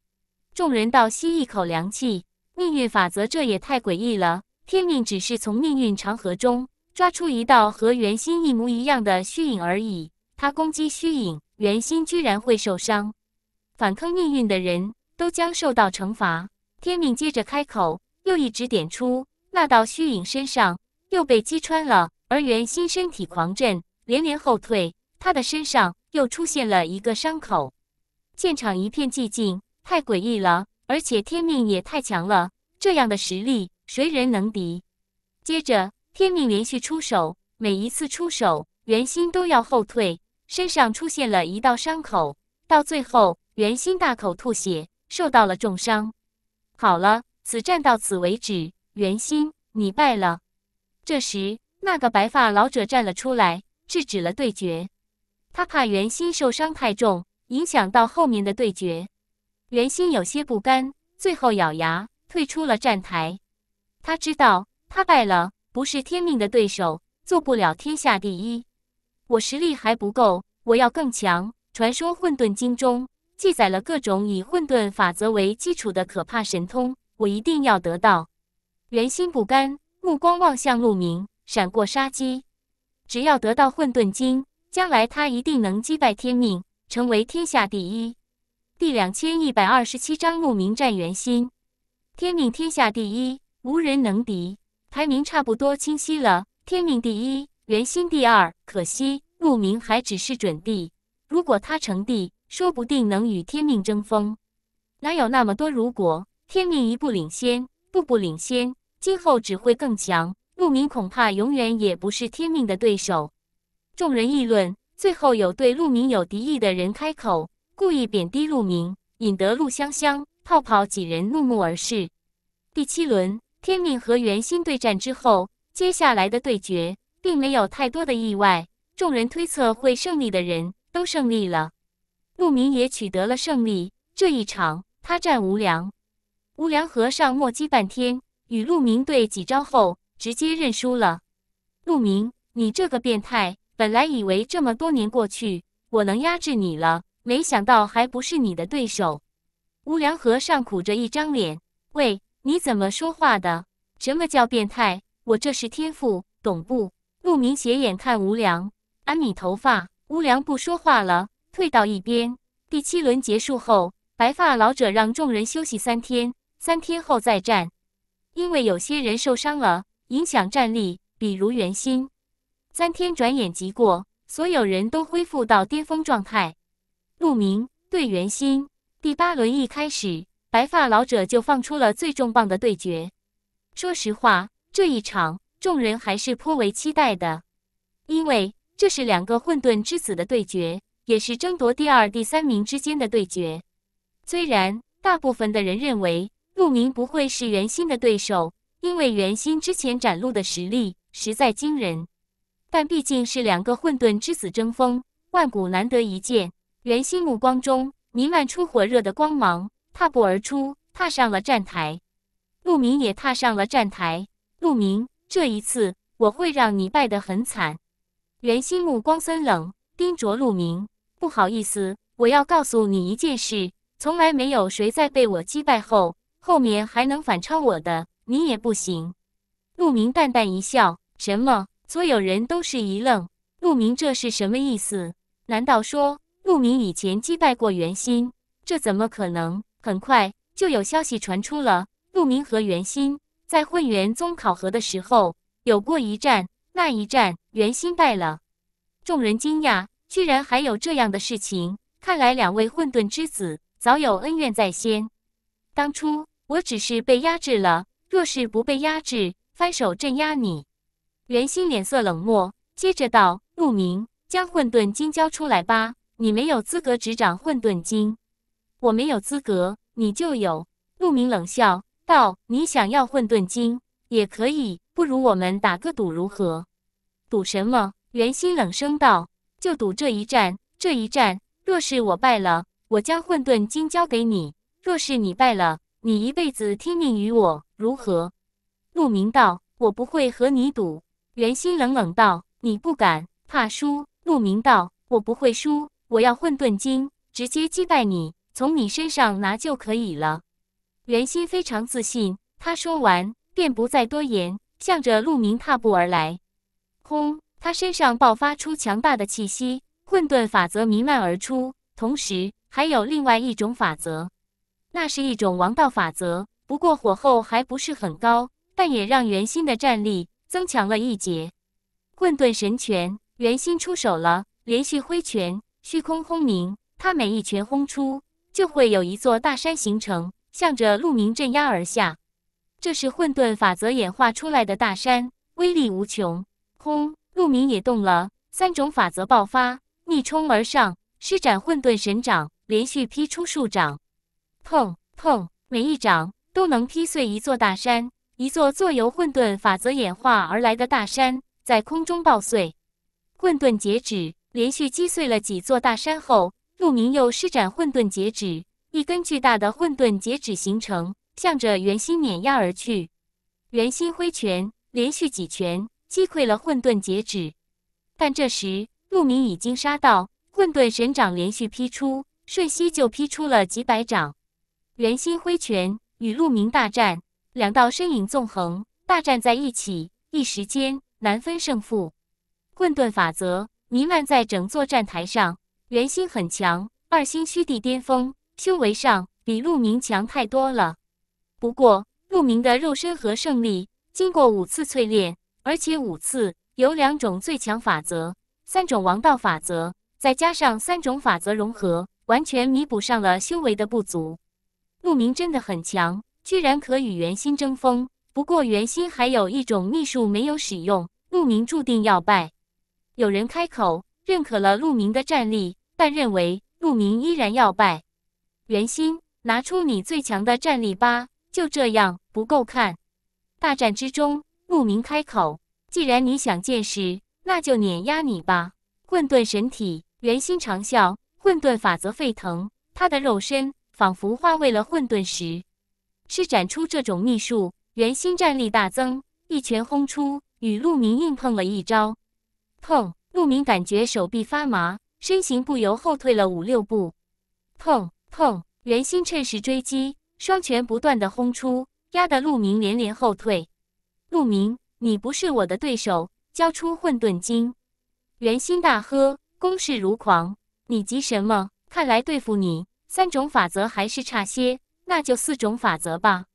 众人倒吸一口凉气。命运法则，这也太诡异了！天命只是从命运长河中抓出一道和圆心一模一样的虚影而已，他攻击虚影，圆心居然会受伤。反坑命运的人都将受到惩罚。天命接着开口，又一指点出那道虚影身上，又被击穿了，而圆心身体狂震，连连后退，他的身上。又出现了一个伤口，现场一片寂静，太诡异了，而且天命也太强了，这样的实力谁人能敌？接着天命连续出手，每一次出手，圆心都要后退，身上出现了一道伤口，到最后圆心大口吐血，受到了重伤。好了，此战到此为止，圆心你败了。这时，那个白发老者站了出来，制止了对决。他怕袁心受伤太重，影响到后面的对决。袁心有些不甘，最后咬牙退出了站台。他知道他败了，不是天命的对手，做不了天下第一。我实力还不够，我要更强。传说《混沌经》中记载了各种以混沌法则为基础的可怕神通，我一定要得到。袁心不甘，目光望向陆明，闪过杀机。只要得到《混沌经》。将来他一定能击败天命，成为天下第一。第两千一百二十七章：鹿鸣战元心。天命天下第一，无人能敌。排名差不多清晰了。天命第一，元心第二。可惜，鹿鸣还只是准帝。如果他成帝，说不定能与天命争锋。哪有那么多如果？天命一步领先，步步领先，今后只会更强。鹿鸣恐怕永远也不是天命的对手。众人议论，最后有对陆明有敌意的人开口，故意贬低陆明，引得陆香香、泡泡几人怒目而视。第七轮，天命和圆心对战之后，接下来的对决并没有太多的意外，众人推测会胜利的人都胜利了，陆明也取得了胜利。这一场他战无良，无良和尚磨叽半天，与陆明对几招后直接认输了。陆明，你这个变态！本来以为这么多年过去，我能压制你了，没想到还不是你的对手。无良和尚苦着一张脸：“喂，你怎么说话的？什么叫变态？我这是天赋，懂不？”陆明斜眼看无良，安你头发。无良不说话了，退到一边。第七轮结束后，白发老者让众人休息三天，三天后再战，因为有些人受伤了，影响战力，比如袁心。三天转眼即过，所有人都恢复到巅峰状态。陆明对袁心，第八轮一开始，白发老者就放出了最重磅的对决。说实话，这一场众人还是颇为期待的，因为这是两个混沌之子的对决，也是争夺第二、第三名之间的对决。虽然大部分的人认为陆明不会是袁心的对手，因为袁心之前展露的实力实在惊人。但毕竟是两个混沌之子争锋，万古难得一见。袁熙目光中弥漫出火热的光芒，踏步而出，踏上了站台。陆明也踏上了站台。陆明，这一次我会让你败得很惨。袁熙目光森冷，盯着陆明。不好意思，我要告诉你一件事：从来没有谁在被我击败后，后面还能反超我的，你也不行。陆明淡淡一笑：“什么？”所有人都是一愣，陆明这是什么意思？难道说陆明以前击败过元心？这怎么可能？很快就有消息传出了，陆明和元心在混元宗考核的时候有过一战，那一战元心败了。众人惊讶，居然还有这样的事情！看来两位混沌之子早有恩怨在先。当初我只是被压制了，若是不被压制，翻手镇压你。袁心脸色冷漠，接着道：“陆明，将混沌金交出来吧。你没有资格执掌混沌金，我没有资格，你就有。”陆明冷笑道：“你想要混沌金也可以，不如我们打个赌如何？赌什么？”袁心冷声道：“就赌这一战。这一战，若是我败了，我将混沌金交给你；若是你败了，你一辈子听命于我，如何？”陆明道：“我不会和你赌。”元心冷冷道：“你不敢，怕输？”陆明道：“我不会输，我要混沌经，直接击败你，从你身上拿就可以了。”元心非常自信，他说完便不再多言，向着陆明踏步而来。轰！他身上爆发出强大的气息，混沌法则弥漫而出，同时还有另外一种法则，那是一种王道法则，不过火候还不是很高，但也让元心的战力。增强了一截，混沌神拳，元心出手了，连续挥拳，虚空轰鸣。他每一拳轰出，就会有一座大山形成，向着陆明镇压而下。这是混沌法则演化出来的大山，威力无穷。轰！陆明也动了，三种法则爆发，逆冲而上，施展混沌神掌，连续劈出数掌。砰砰，每一掌都能劈碎一座大山。一座由混沌法则演化而来的大山在空中爆碎，混沌截止连续击碎了几座大山后，鹿鸣又施展混沌截止，一根巨大的混沌截止形成，向着圆心碾压而去。圆心挥拳，连续几拳击溃了混沌截止。但这时鹿鸣已经杀到，混沌神掌连续劈出，瞬息就劈出了几百掌。圆心挥拳与鹿鸣大战。两道身影纵横大战在一起，一时间难分胜负。混沌法则弥漫在整座站台上，元心很强，二星虚地巅峰，修为上比陆明强太多了。不过，陆明的肉身和胜利经过五次淬炼，而且五次有两种最强法则，三种王道法则，再加上三种法则融合，完全弥补上了修为的不足。陆明真的很强。居然可与元心争锋，不过元心还有一种秘术没有使用，陆明注定要败。有人开口认可了陆明的战力，但认为陆明依然要败。元心，拿出你最强的战力吧！就这样不够看。大战之中，陆明开口：“既然你想见识，那就碾压你吧！”混沌神体，元心长啸，混沌法则沸腾，他的肉身仿佛化为了混沌石。施展出这种秘术，袁心战力大增，一拳轰出，与陆明硬碰了一招。碰！陆明感觉手臂发麻，身形不由后退了五六步。碰碰！袁心趁势追击，双拳不断的轰出，压得陆明连连后退。陆明，你不是我的对手，交出混沌经！袁心大喝，攻势如狂。你急什么？看来对付你，三种法则还是差些。那就四种法则吧。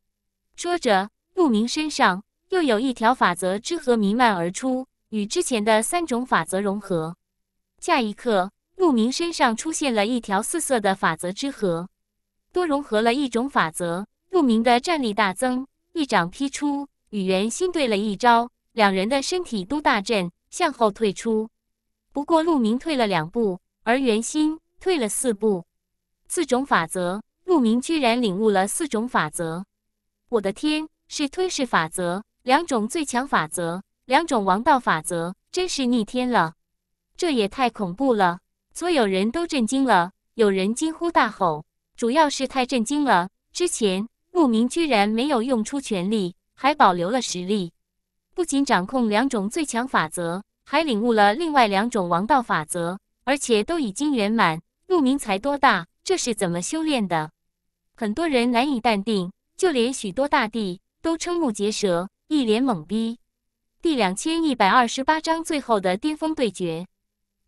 说着，陆明身上又有一条法则之河弥漫而出，与之前的三种法则融合。下一刻，陆明身上出现了一条四色的法则之河，多融合了一种法则。陆明的战力大增，一掌劈出，与袁心对了一招，两人的身体都大震，向后退出。不过，陆明退了两步，而袁心退了四步。四种法则。陆明居然领悟了四种法则，我的天，是吞噬法则，两种最强法则，两种王道法则，真是逆天了！这也太恐怖了！所有人都震惊了，有人惊呼大吼，主要是太震惊了。之前陆明居然没有用出全力，还保留了实力，不仅掌控两种最强法则，还领悟了另外两种王道法则，而且都已经圆满。陆明才多大？这是怎么修炼的？很多人难以淡定，就连许多大帝都瞠目结舌，一脸懵逼。第两千一百二十八章最后的巅峰对决，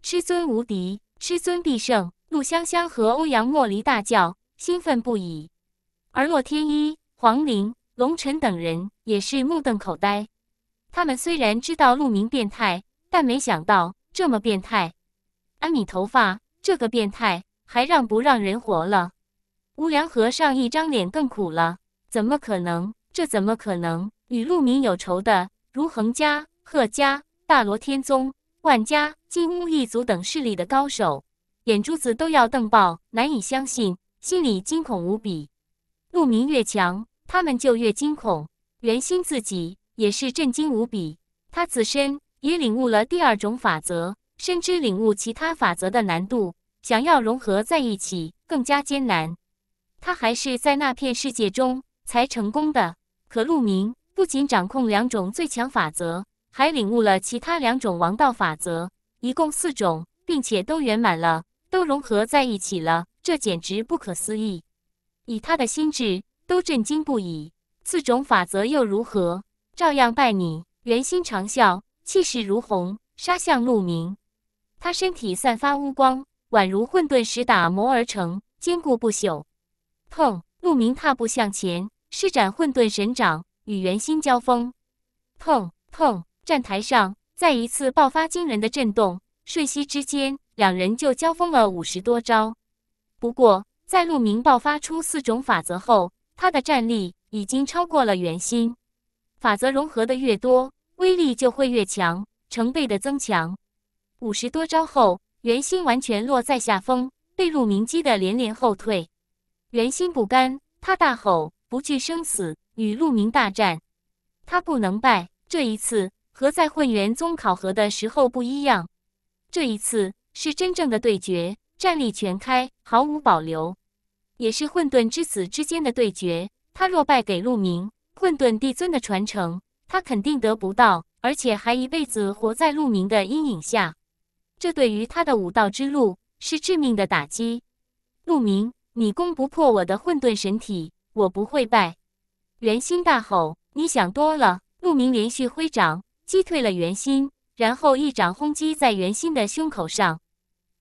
师尊无敌，师尊必胜！陆香香和欧阳莫离大叫，兴奋不已。而洛天依、黄玲、龙辰等人也是目瞪口呆。他们虽然知道陆明变态，但没想到这么变态。安米头发，这个变态还让不让人活了？无良和尚一张脸更苦了，怎么可能？这怎么可能？与陆明有仇的如恒家、贺家、大罗天宗、万家、金乌一族等势力的高手，眼珠子都要瞪爆，难以相信，心里惊恐无比。陆明越强，他们就越惊恐。袁心自己也是震惊无比，他自身也领悟了第二种法则，深知领悟其他法则的难度，想要融合在一起更加艰难。他还是在那片世界中才成功的。可陆明不仅掌控两种最强法则，还领悟了其他两种王道法则，一共四种，并且都圆满了，都融合在一起了。这简直不可思议！以他的心智，都震惊不已。四种法则又如何？照样拜你！圆心长啸，气势如虹，杀向陆明。他身体散发乌光，宛如混沌石打磨而成，坚固不朽。砰！陆明踏步向前，施展混沌神掌与圆心交锋。砰砰！站台上再一次爆发惊人的震动。瞬息之间，两人就交锋了五十多招。不过，在陆明爆发出四种法则后，他的战力已经超过了圆心。法则融合的越多，威力就会越强，成倍的增强。五十多招后，圆心完全落在下风，被陆明击得连连后退。人心不甘，他大吼，不惧生死，与陆明大战。他不能败。这一次和在混元宗考核的时候不一样，这一次是真正的对决，战力全开，毫无保留。也是混沌之子之间的对决。他若败给陆明，混沌帝尊的传承他肯定得不到，而且还一辈子活在陆明的阴影下。这对于他的武道之路是致命的打击。陆明。你攻不破我的混沌神体，我不会败！元心大吼：“你想多了！”陆明连续挥掌击退了元心，然后一掌轰击在元心的胸口上，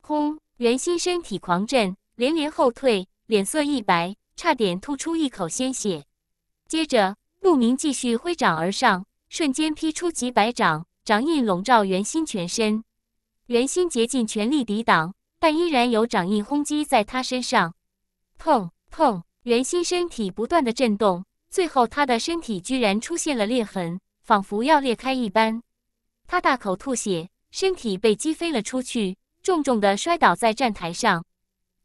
轰！元心身体狂震，连连后退，脸色一白，差点吐出一口鲜血。接着，陆明继续挥掌而上，瞬间劈出几百掌，掌印笼罩元心全身。元心竭尽全力抵挡，但依然有掌印轰击在他身上。砰砰！袁心身体不断的震动，最后他的身体居然出现了裂痕，仿佛要裂开一般。他大口吐血，身体被击飞了出去，重重的摔倒在站台上。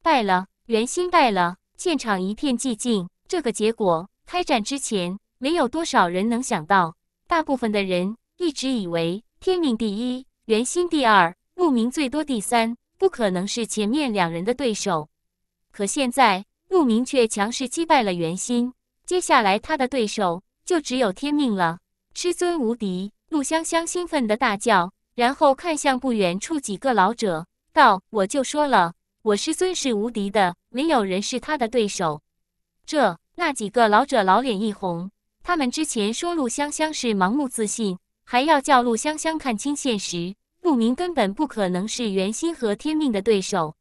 败了，袁心败了！现场一片寂静。这个结果开战之前，没有多少人能想到，大部分的人一直以为天命第一，袁心第二，慕名最多第三，不可能是前面两人的对手。可现在，陆明却强势击败了袁心，接下来他的对手就只有天命了。师尊无敌！陆香香兴奋地大叫，然后看向不远处几个老者，道：“我就说了，我师尊是无敌的，没有人是他的对手。”这那几个老者老脸一红，他们之前说陆香香是盲目自信，还要叫陆香香看清现实，陆明根本不可能是袁心和天命的对手，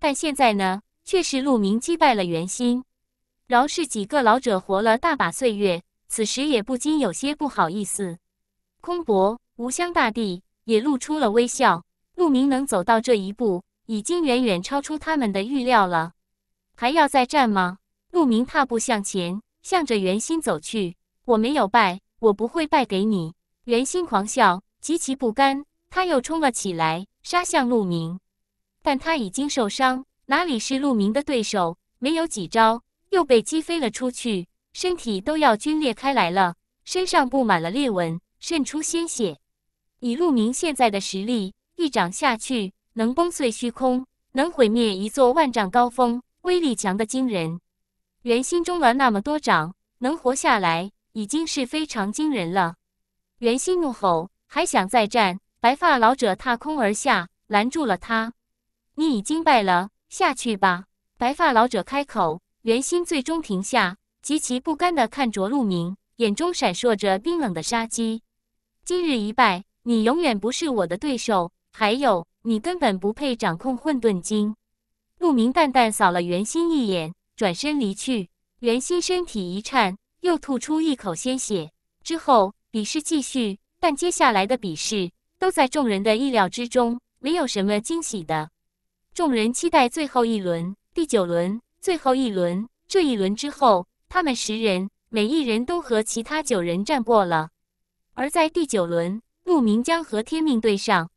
但现在呢？却是陆明击败了袁心，饶是几个老者活了大把岁月，此时也不禁有些不好意思。空伯、无香，大帝也露出了微笑。陆明能走到这一步，已经远远超出他们的预料了。还要再战吗？陆明踏步向前，向着袁心走去。我没有败，我不会败给你。袁心狂笑，极其不甘，他又冲了起来，杀向陆明。但他已经受伤。哪里是陆明的对手？没有几招，又被击飞了出去，身体都要龟裂开来了，身上布满了裂纹，渗出鲜血。以陆明现在的实力，一掌下去能崩碎虚空，能毁灭一座万丈高峰，威力强的惊人。原心中了那么多掌，能活下来已经是非常惊人了。元心怒吼，还想再战，白发老者踏空而下，拦住了他：“你已经败了。”下去吧，白发老者开口。袁心最终停下，极其不甘地看着陆明，眼中闪烁着冰冷的杀机。今日一败，你永远不是我的对手。还有，你根本不配掌控混沌经。陆明淡淡扫了袁心一眼，转身离去。袁心身体一颤，又吐出一口鲜血。之后，比试继续，但接下来的比试都在众人的意料之中，没有什么惊喜的。众人期待最后一轮，第九轮，最后一轮。这一轮之后，他们十人，每一人都和其他九人战过了。而在第九轮，陆明将和天命对上。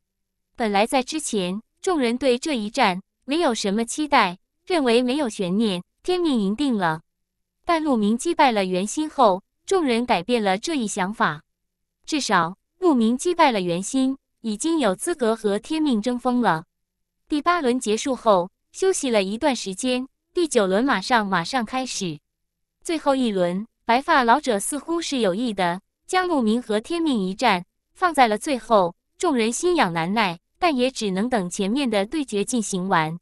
本来在之前，众人对这一战没有什么期待，认为没有悬念，天命赢定了。但陆明击败了袁心后，众人改变了这一想法。至少，陆明击败了袁心，已经有资格和天命争锋了。第八轮结束后，休息了一段时间，第九轮马上马上开始。最后一轮，白发老者似乎是有意的，将鹿鸣和天命一战放在了最后。众人心痒难耐，但也只能等前面的对决进行完。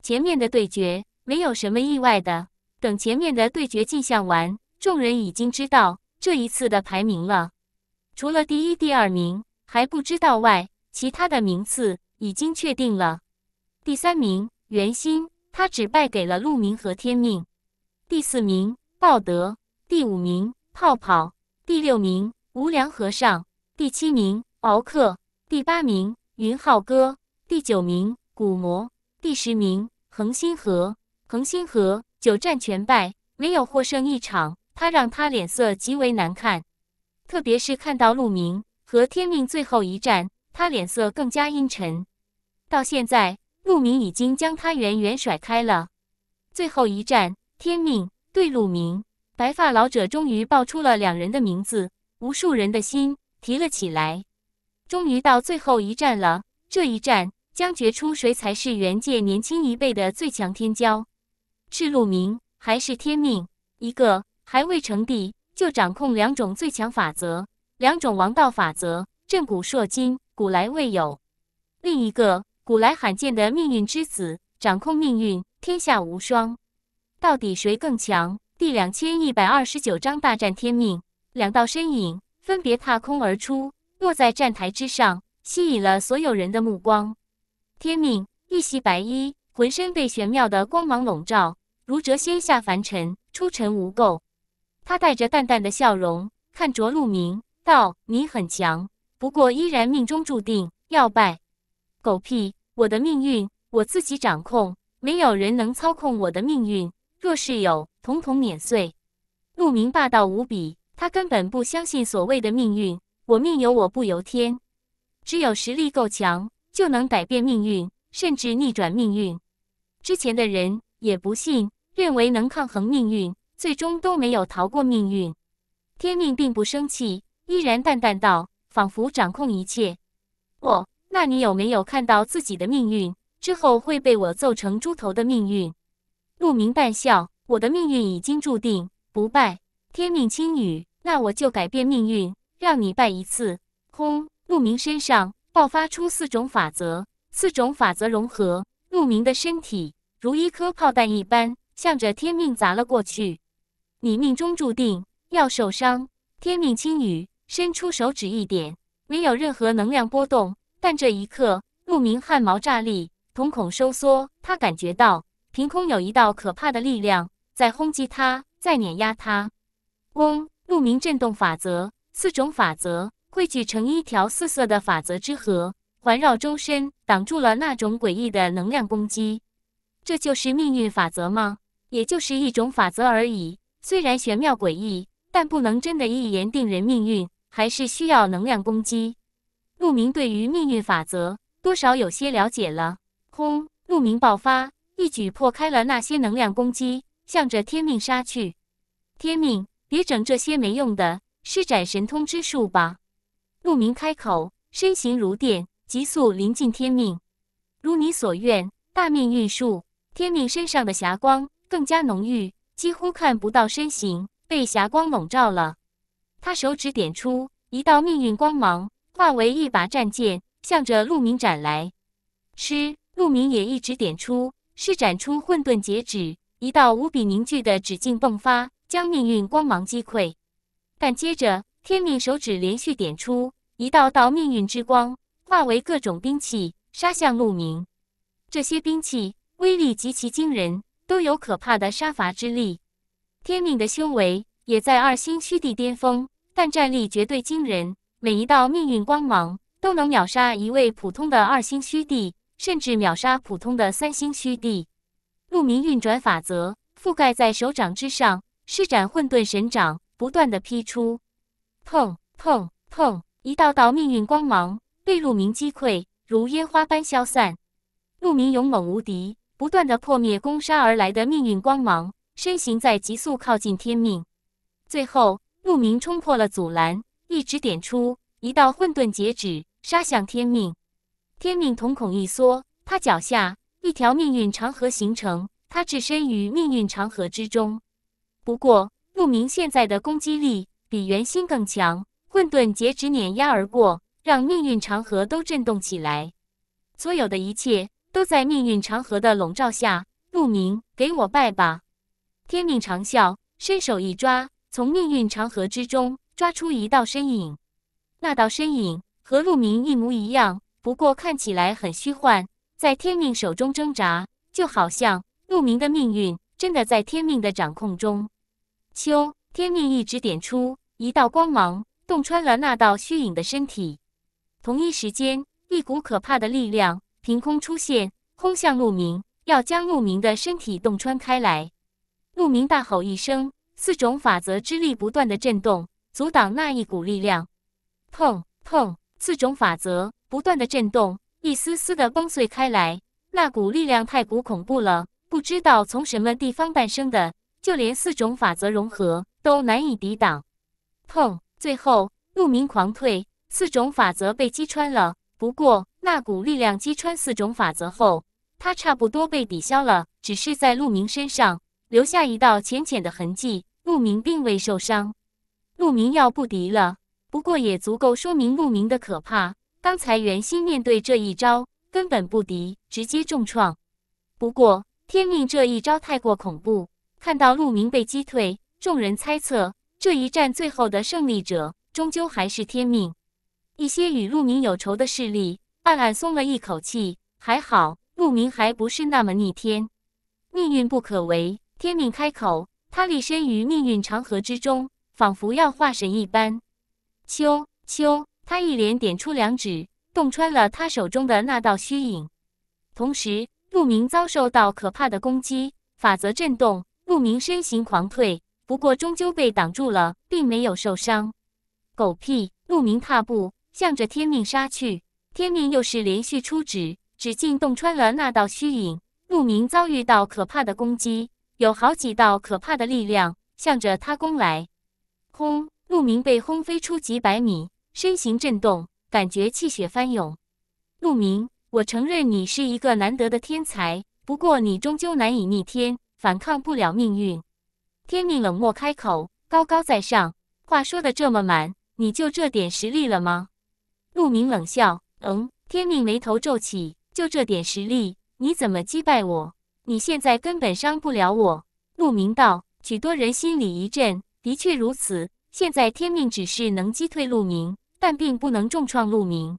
前面的对决没有什么意外的。等前面的对决进行完，众人已经知道这一次的排名了。除了第一、第二名还不知道外，其他的名次已经确定了。第三名袁心，他只败给了陆明和天命。第四名道德，第五名泡泡，第六名无良和尚，第七名敖克，第八名云浩哥，第九名古魔，第十名恒星河。恒星河九战全败，没有获胜一场，他让他脸色极为难看。特别是看到陆明和天命最后一战，他脸色更加阴沉。到现在。陆明已经将他远远甩开了，最后一战，天命对陆明，白发老者终于报出了两人的名字，无数人的心提了起来，终于到最后一战了，这一战将决出谁才是元界年轻一辈的最强天骄，赤鹿明还是天命，一个还未成帝就掌控两种最强法则，两种王道法则，震古烁今，古来未有，另一个。古来罕见的命运之子，掌控命运，天下无双。到底谁更强？第两千一百二十九章大战天命。两道身影分别踏空而出，落在站台之上，吸引了所有人的目光。天命一袭白衣，浑身被玄妙的光芒笼罩，如谪仙下凡尘，出尘无垢。他带着淡淡的笑容，看着陆明道：“你很强，不过依然命中注定要败。”狗屁！我的命运我自己掌控，没有人能操控我的命运。若是有，统统碾碎。陆明霸道无比，他根本不相信所谓的命运。我命由我不由天，只有实力够强，就能改变命运，甚至逆转命运。之前的人也不信，认为能抗衡命运，最终都没有逃过命运。天命并不生气，依然淡淡道，仿佛掌控一切。我。那你有没有看到自己的命运之后会被我揍成猪头的命运？陆明淡笑：“我的命运已经注定不败，天命轻语，那我就改变命运，让你败一次。”轰！陆明身上爆发出四种法则，四种法则融合，陆明的身体如一颗炮弹一般，向着天命砸了过去。你命中注定要受伤。天命轻语伸出手指一点，没有任何能量波动。但这一刻，鹿鸣汗毛炸立，瞳孔收缩。他感觉到，凭空有一道可怕的力量在轰击他，在碾压他。嗡！鹿鸣震动法则，四种法则汇聚成一条四色的法则之河，环绕周身，挡住了那种诡异的能量攻击。这就是命运法则吗？也就是一种法则而已。虽然玄妙诡异，但不能真的一言定人命运，还是需要能量攻击。鹿明对于命运法则多少有些了解了。轰！鹿明爆发，一举破开了那些能量攻击，向着天命杀去。天命，别整这些没用的，施展神通之术吧！鹿明开口，身形如电，急速临近天命。如你所愿，大命运术！天命身上的霞光更加浓郁，几乎看不到身形，被霞光笼罩了。他手指点出一道命运光芒。化为一把战剑，向着陆明斩来。吃陆明也一指点出，施展出混沌截指，一道无比凝聚的指劲迸发，将命运光芒击溃。但接着，天命手指连续点出，一道道命运之光化为各种兵器，杀向陆明。这些兵器威力极其惊人，都有可怕的杀伐之力。天命的修为也在二星虚地巅峰，但战力绝对惊人。每一道命运光芒都能秒杀一位普通的二星虚帝，甚至秒杀普通的三星虚帝。鹿鸣运转法则，覆盖在手掌之上，施展混沌神掌，不断的劈出。砰砰砰！一道道命运光芒被鹿鸣击溃，如烟花般消散。鹿鸣勇猛无敌，不断的破灭攻杀而来的命运光芒，身形在急速靠近天命。最后，鹿鸣冲破了阻拦。一指点出一道混沌劫指，杀向天命。天命瞳孔一缩，他脚下一条命运长河形成，他置身于命运长河之中。不过陆明现在的攻击力比原心更强，混沌劫指碾压而过，让命运长河都震动起来。所有的一切都在命运长河的笼罩下。陆明，给我拜吧！天命长啸，伸手一抓，从命运长河之中。抓出一道身影，那道身影和陆明一模一样，不过看起来很虚幻，在天命手中挣扎，就好像陆明的命运真的在天命的掌控中。秋天命一直点出一道光芒，洞穿了那道虚影的身体。同一时间，一股可怕的力量凭空出现，轰向陆明，要将陆明的身体洞穿开来。陆明大吼一声，四种法则之力不断的震动。阻挡那一股力量！砰砰！四种法则不断的震动，一丝丝的崩碎开来。那股力量太古恐怖了，不知道从什么地方诞生的，就连四种法则融合都难以抵挡。砰！最后，鹿鸣狂退，四种法则被击穿了。不过，那股力量击穿四种法则后，它差不多被抵消了，只是在鹿鸣身上留下一道浅浅的痕迹。鹿鸣并未受伤。陆明要不敌了，不过也足够说明陆明的可怕。刚才袁心面对这一招根本不敌，直接重创。不过天命这一招太过恐怖，看到陆明被击退，众人猜测这一战最后的胜利者终究还是天命。一些与陆明有仇的势力暗暗松了一口气，还好陆明还不是那么逆天。命运不可违，天命开口，他立身于命运长河之中。仿佛要化神一般，秋秋，他一连点出两指，洞穿了他手中的那道虚影。同时，陆明遭受到可怕的攻击，法则震动，陆明身形狂退。不过，终究被挡住了，并没有受伤。狗屁！陆明踏步，向着天命杀去。天命又是连续出指，指劲洞穿了那道虚影。陆明遭遇到可怕的攻击，有好几道可怕的力量向着他攻来。轰！陆明被轰飞出几百米，身形震动，感觉气血翻涌。陆明，我承认你是一个难得的天才，不过你终究难以逆天，反抗不了命运。天命冷漠开口，高高在上。话说的这么满，你就这点实力了吗？陆明冷笑。嗯。天命眉头皱起。就这点实力，你怎么击败我？你现在根本伤不了我。陆明道。许多人心里一震。的确如此。现在天命只是能击退陆明，但并不能重创陆明。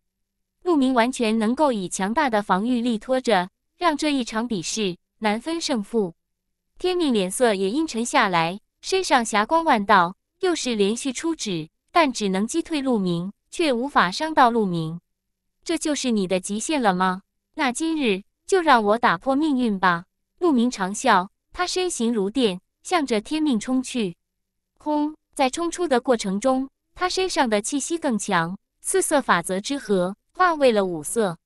陆明完全能够以强大的防御力拖着，让这一场比试难分胜负。天命脸色也阴沉下来，身上霞光万道，又是连续出指，但只能击退陆明，却无法伤到陆明。这就是你的极限了吗？那今日就让我打破命运吧！陆明长啸，他身形如电，向着天命冲去。空。在冲出的过程中，他身上的气息更强，四色法则之和化为了五色。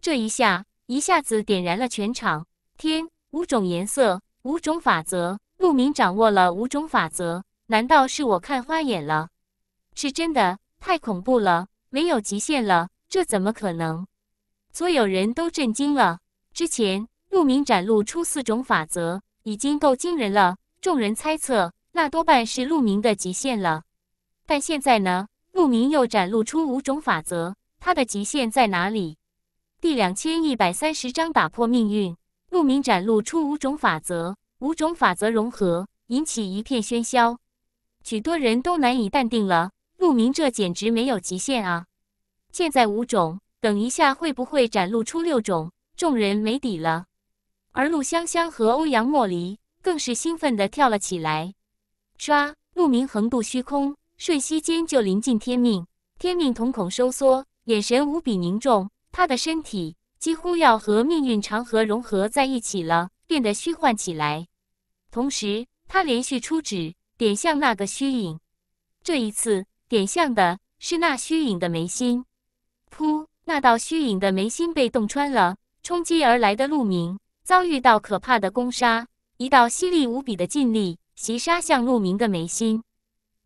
这一下，一下子点燃了全场。天，五种颜色，五种法则，陆明掌握了五种法则？难道是我看花眼了？是真的，太恐怖了，没有极限了，这怎么可能？所有人都震惊了。之前陆明展露出四种法则，已经够惊人了，众人猜测。那多半是陆明的极限了，但现在呢？陆明又展露出五种法则，他的极限在哪里？第两千一百三十章打破命运，陆明展露出五种法则，五种法则融合，引起一片喧嚣，许多人都难以淡定了。陆明这简直没有极限啊！现在五种，等一下会不会展露出六种？众人没底了。而陆香香和欧阳莫离更是兴奋的跳了起来。唰！鹿鸣横渡虚空，瞬息间就临近天命。天命瞳孔收缩，眼神无比凝重，他的身体几乎要和命运长河融合在一起了，变得虚幻起来。同时，他连续出指点向那个虚影。这一次，点向的是那虚影的眉心。噗！那道虚影的眉心被洞穿了，冲击而来的鹿鸣遭遇到可怕的攻杀，一道犀利无比的劲力。袭杀向陆明的眉心，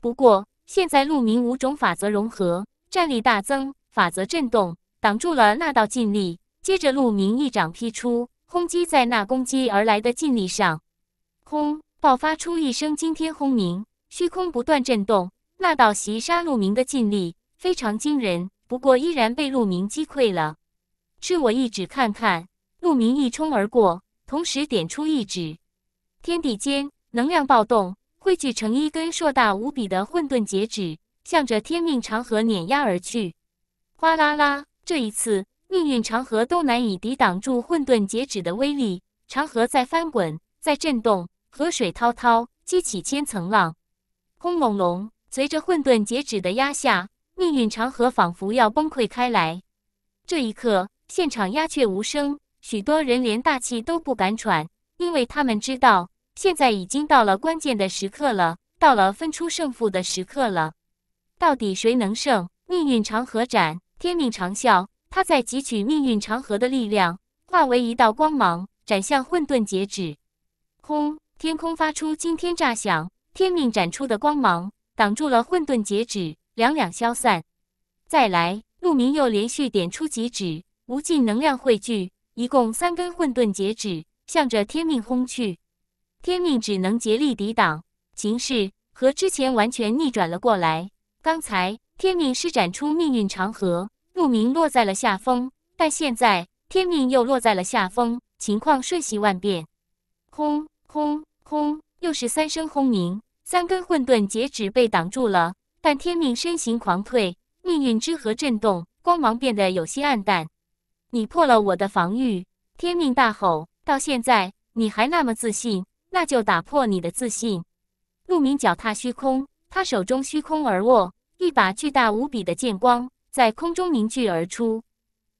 不过现在陆明五种法则融合，战力大增，法则震动挡住了那道劲力。接着陆明一掌劈出，轰击在那攻击而来的劲力上，轰，爆发出一声惊天轰鸣，虚空不断震动。那道袭杀陆明的劲力非常惊人，不过依然被陆明击溃了。吃我一指看看！陆明一冲而过，同时点出一指，天地间。能量暴动汇聚成一根硕大无比的混沌截止，向着天命长河碾压而去。哗啦啦，这一次命运长河都难以抵挡住混沌截止的威力。长河在翻滚，在震动，河水滔滔，激起千层浪。轰隆隆，随着混沌截止的压下，命运长河仿佛要崩溃开来。这一刻，现场鸦雀无声，许多人连大气都不敢喘，因为他们知道。现在已经到了关键的时刻了，到了分出胜负的时刻了。到底谁能胜？命运长河斩，天命长啸。他在汲取命运长河的力量，化为一道光芒，斩向混沌截指。轰！天空发出惊天炸响。天命斩出的光芒挡住了混沌截指，两两消散。再来，陆明又连续点出几指，无尽能量汇聚，一共三根混沌截指，向着天命轰去。天命只能竭力抵挡，形势和之前完全逆转了过来。刚才天命施展出命运长河，陆明落在了下风，但现在天命又落在了下风，情况瞬息万变。轰轰轰！又是三声轰鸣，三根混沌截指被挡住了，但天命身形狂退，命运之河震动，光芒变得有些暗淡。你破了我的防御！天命大吼，到现在你还那么自信？那就打破你的自信。鹿鸣脚踏虚空，他手中虚空而握，一把巨大无比的剑光在空中凝聚而出。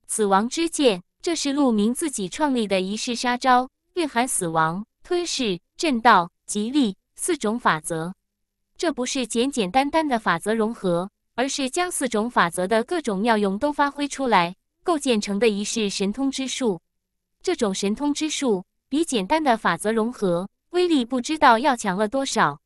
死亡之剑，这是鹿鸣自己创立的一式杀招，蕴含死亡、吞噬、震道、吉利四种法则。这不是简简单单的法则融合，而是将四种法则的各种妙用都发挥出来，构建成的一式神通之术。这种神通之术比简单的法则融合。威力不知道要强了多少。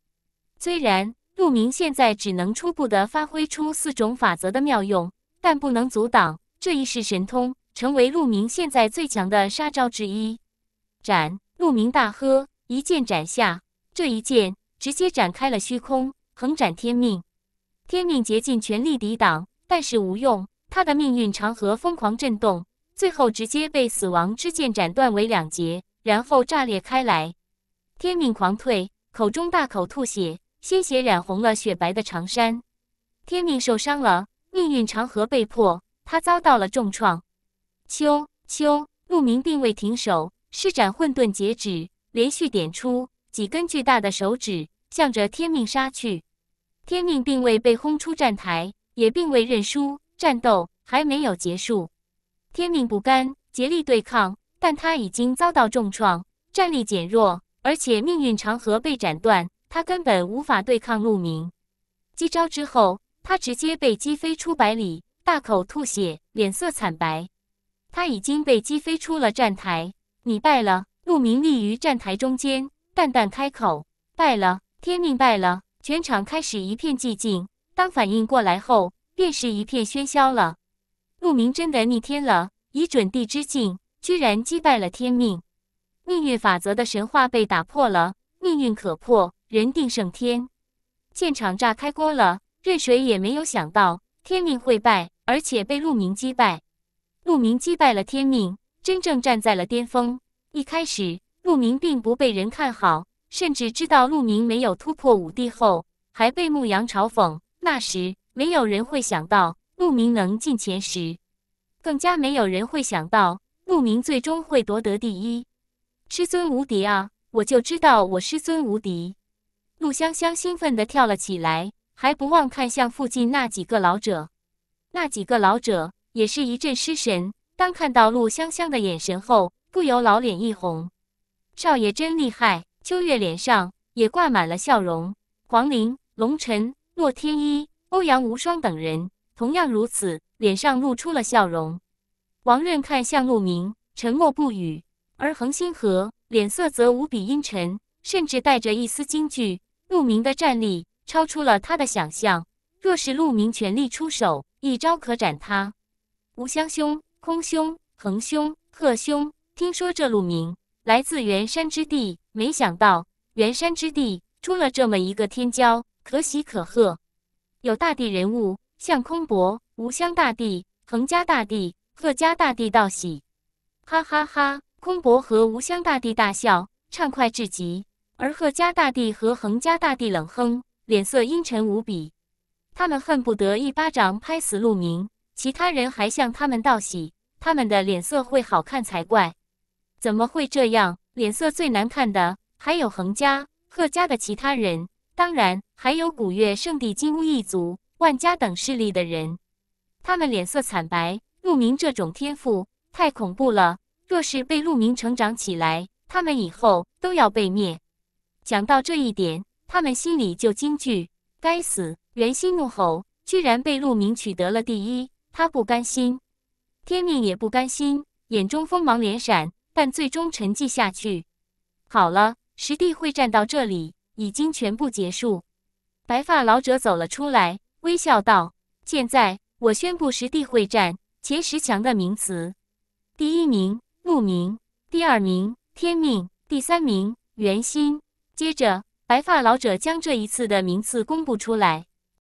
虽然陆明现在只能初步的发挥出四种法则的妙用，但不能阻挡这一式神通，成为陆明现在最强的杀招之一。斩！陆明大喝，一剑斩下。这一剑直接斩开了虚空，横斩天命。天命竭尽全力抵挡，但是无用。他的命运长河疯狂震动，最后直接被死亡之剑斩断为两截，然后炸裂开来。天命狂退，口中大口吐血，鲜血染红了雪白的长衫。天命受伤了，命运长河被破，他遭到了重创。秋秋陆明并未停手，施展混沌截指，连续点出几根巨大的手指，向着天命杀去。天命并未被轰出站台，也并未认输，战斗还没有结束。天命不甘，竭力对抗，但他已经遭到重创，战力减弱。而且命运长河被斩断，他根本无法对抗陆明。几招之后，他直接被击飞出百里，大口吐血，脸色惨白。他已经被击飞出了站台。你败了。陆明立于站台中间，淡淡开口：“败了，天命败了。”全场开始一片寂静。当反应过来后，便是一片喧嚣了。陆明真的逆天了，以准地之境，居然击败了天命。命运法则的神话被打破了，命运可破，人定胜天。现场炸开锅了，任谁也没有想到天命会败，而且被陆明击败。陆明击败了天命，真正站在了巅峰。一开始，陆明并不被人看好，甚至知道陆明没有突破五帝后，还被牧羊嘲讽。那时，没有人会想到陆明能进前十，更加没有人会想到陆明最终会夺得第一。师尊无敌啊！我就知道我师尊无敌。陆香香兴奋的跳了起来，还不忘看向附近那几个老者。那几个老者也是一阵失神，当看到陆香香的眼神后，不由老脸一红。少爷真厉害！秋月脸上也挂满了笑容。黄玲、龙尘、洛天依、欧阳无双等人同样如此，脸上露出了笑容。王润看向陆明，沉默不语。而恒星河脸色则无比阴沉，甚至带着一丝惊惧。陆明的战力超出了他的想象，若是陆明全力出手，一招可斩他。吴香兄、空兄、恒兄、贺兄，听说这陆明来自元山之地，没想到元山之地出了这么一个天骄，可喜可贺！有大帝人物向空伯、吴香大帝、恒家大帝、贺家大帝道喜！哈哈哈！空伯和无相大帝大笑，畅快至极；而贺家大帝和恒家大帝冷哼，脸色阴沉无比。他们恨不得一巴掌拍死陆明。其他人还向他们道喜，他们的脸色会好看才怪。怎么会这样？脸色最难看的还有恒家、贺家的其他人，当然还有古月圣地、金乌一族、万家等势力的人。他们脸色惨白。陆明这种天赋太恐怖了。若是被陆明成长起来，他们以后都要被灭。讲到这一点，他们心里就惊惧。该死！袁心怒吼，居然被陆明取得了第一，他不甘心，天命也不甘心，眼中锋芒连闪，但最终沉寂下去。好了，实地会战到这里已经全部结束。白发老者走了出来，微笑道：“现在我宣布实地会战前十强的名词，第一名。”鹿鸣，第二名；天命，第三名；元心，接着，白发老者将这一次的名次公布出来。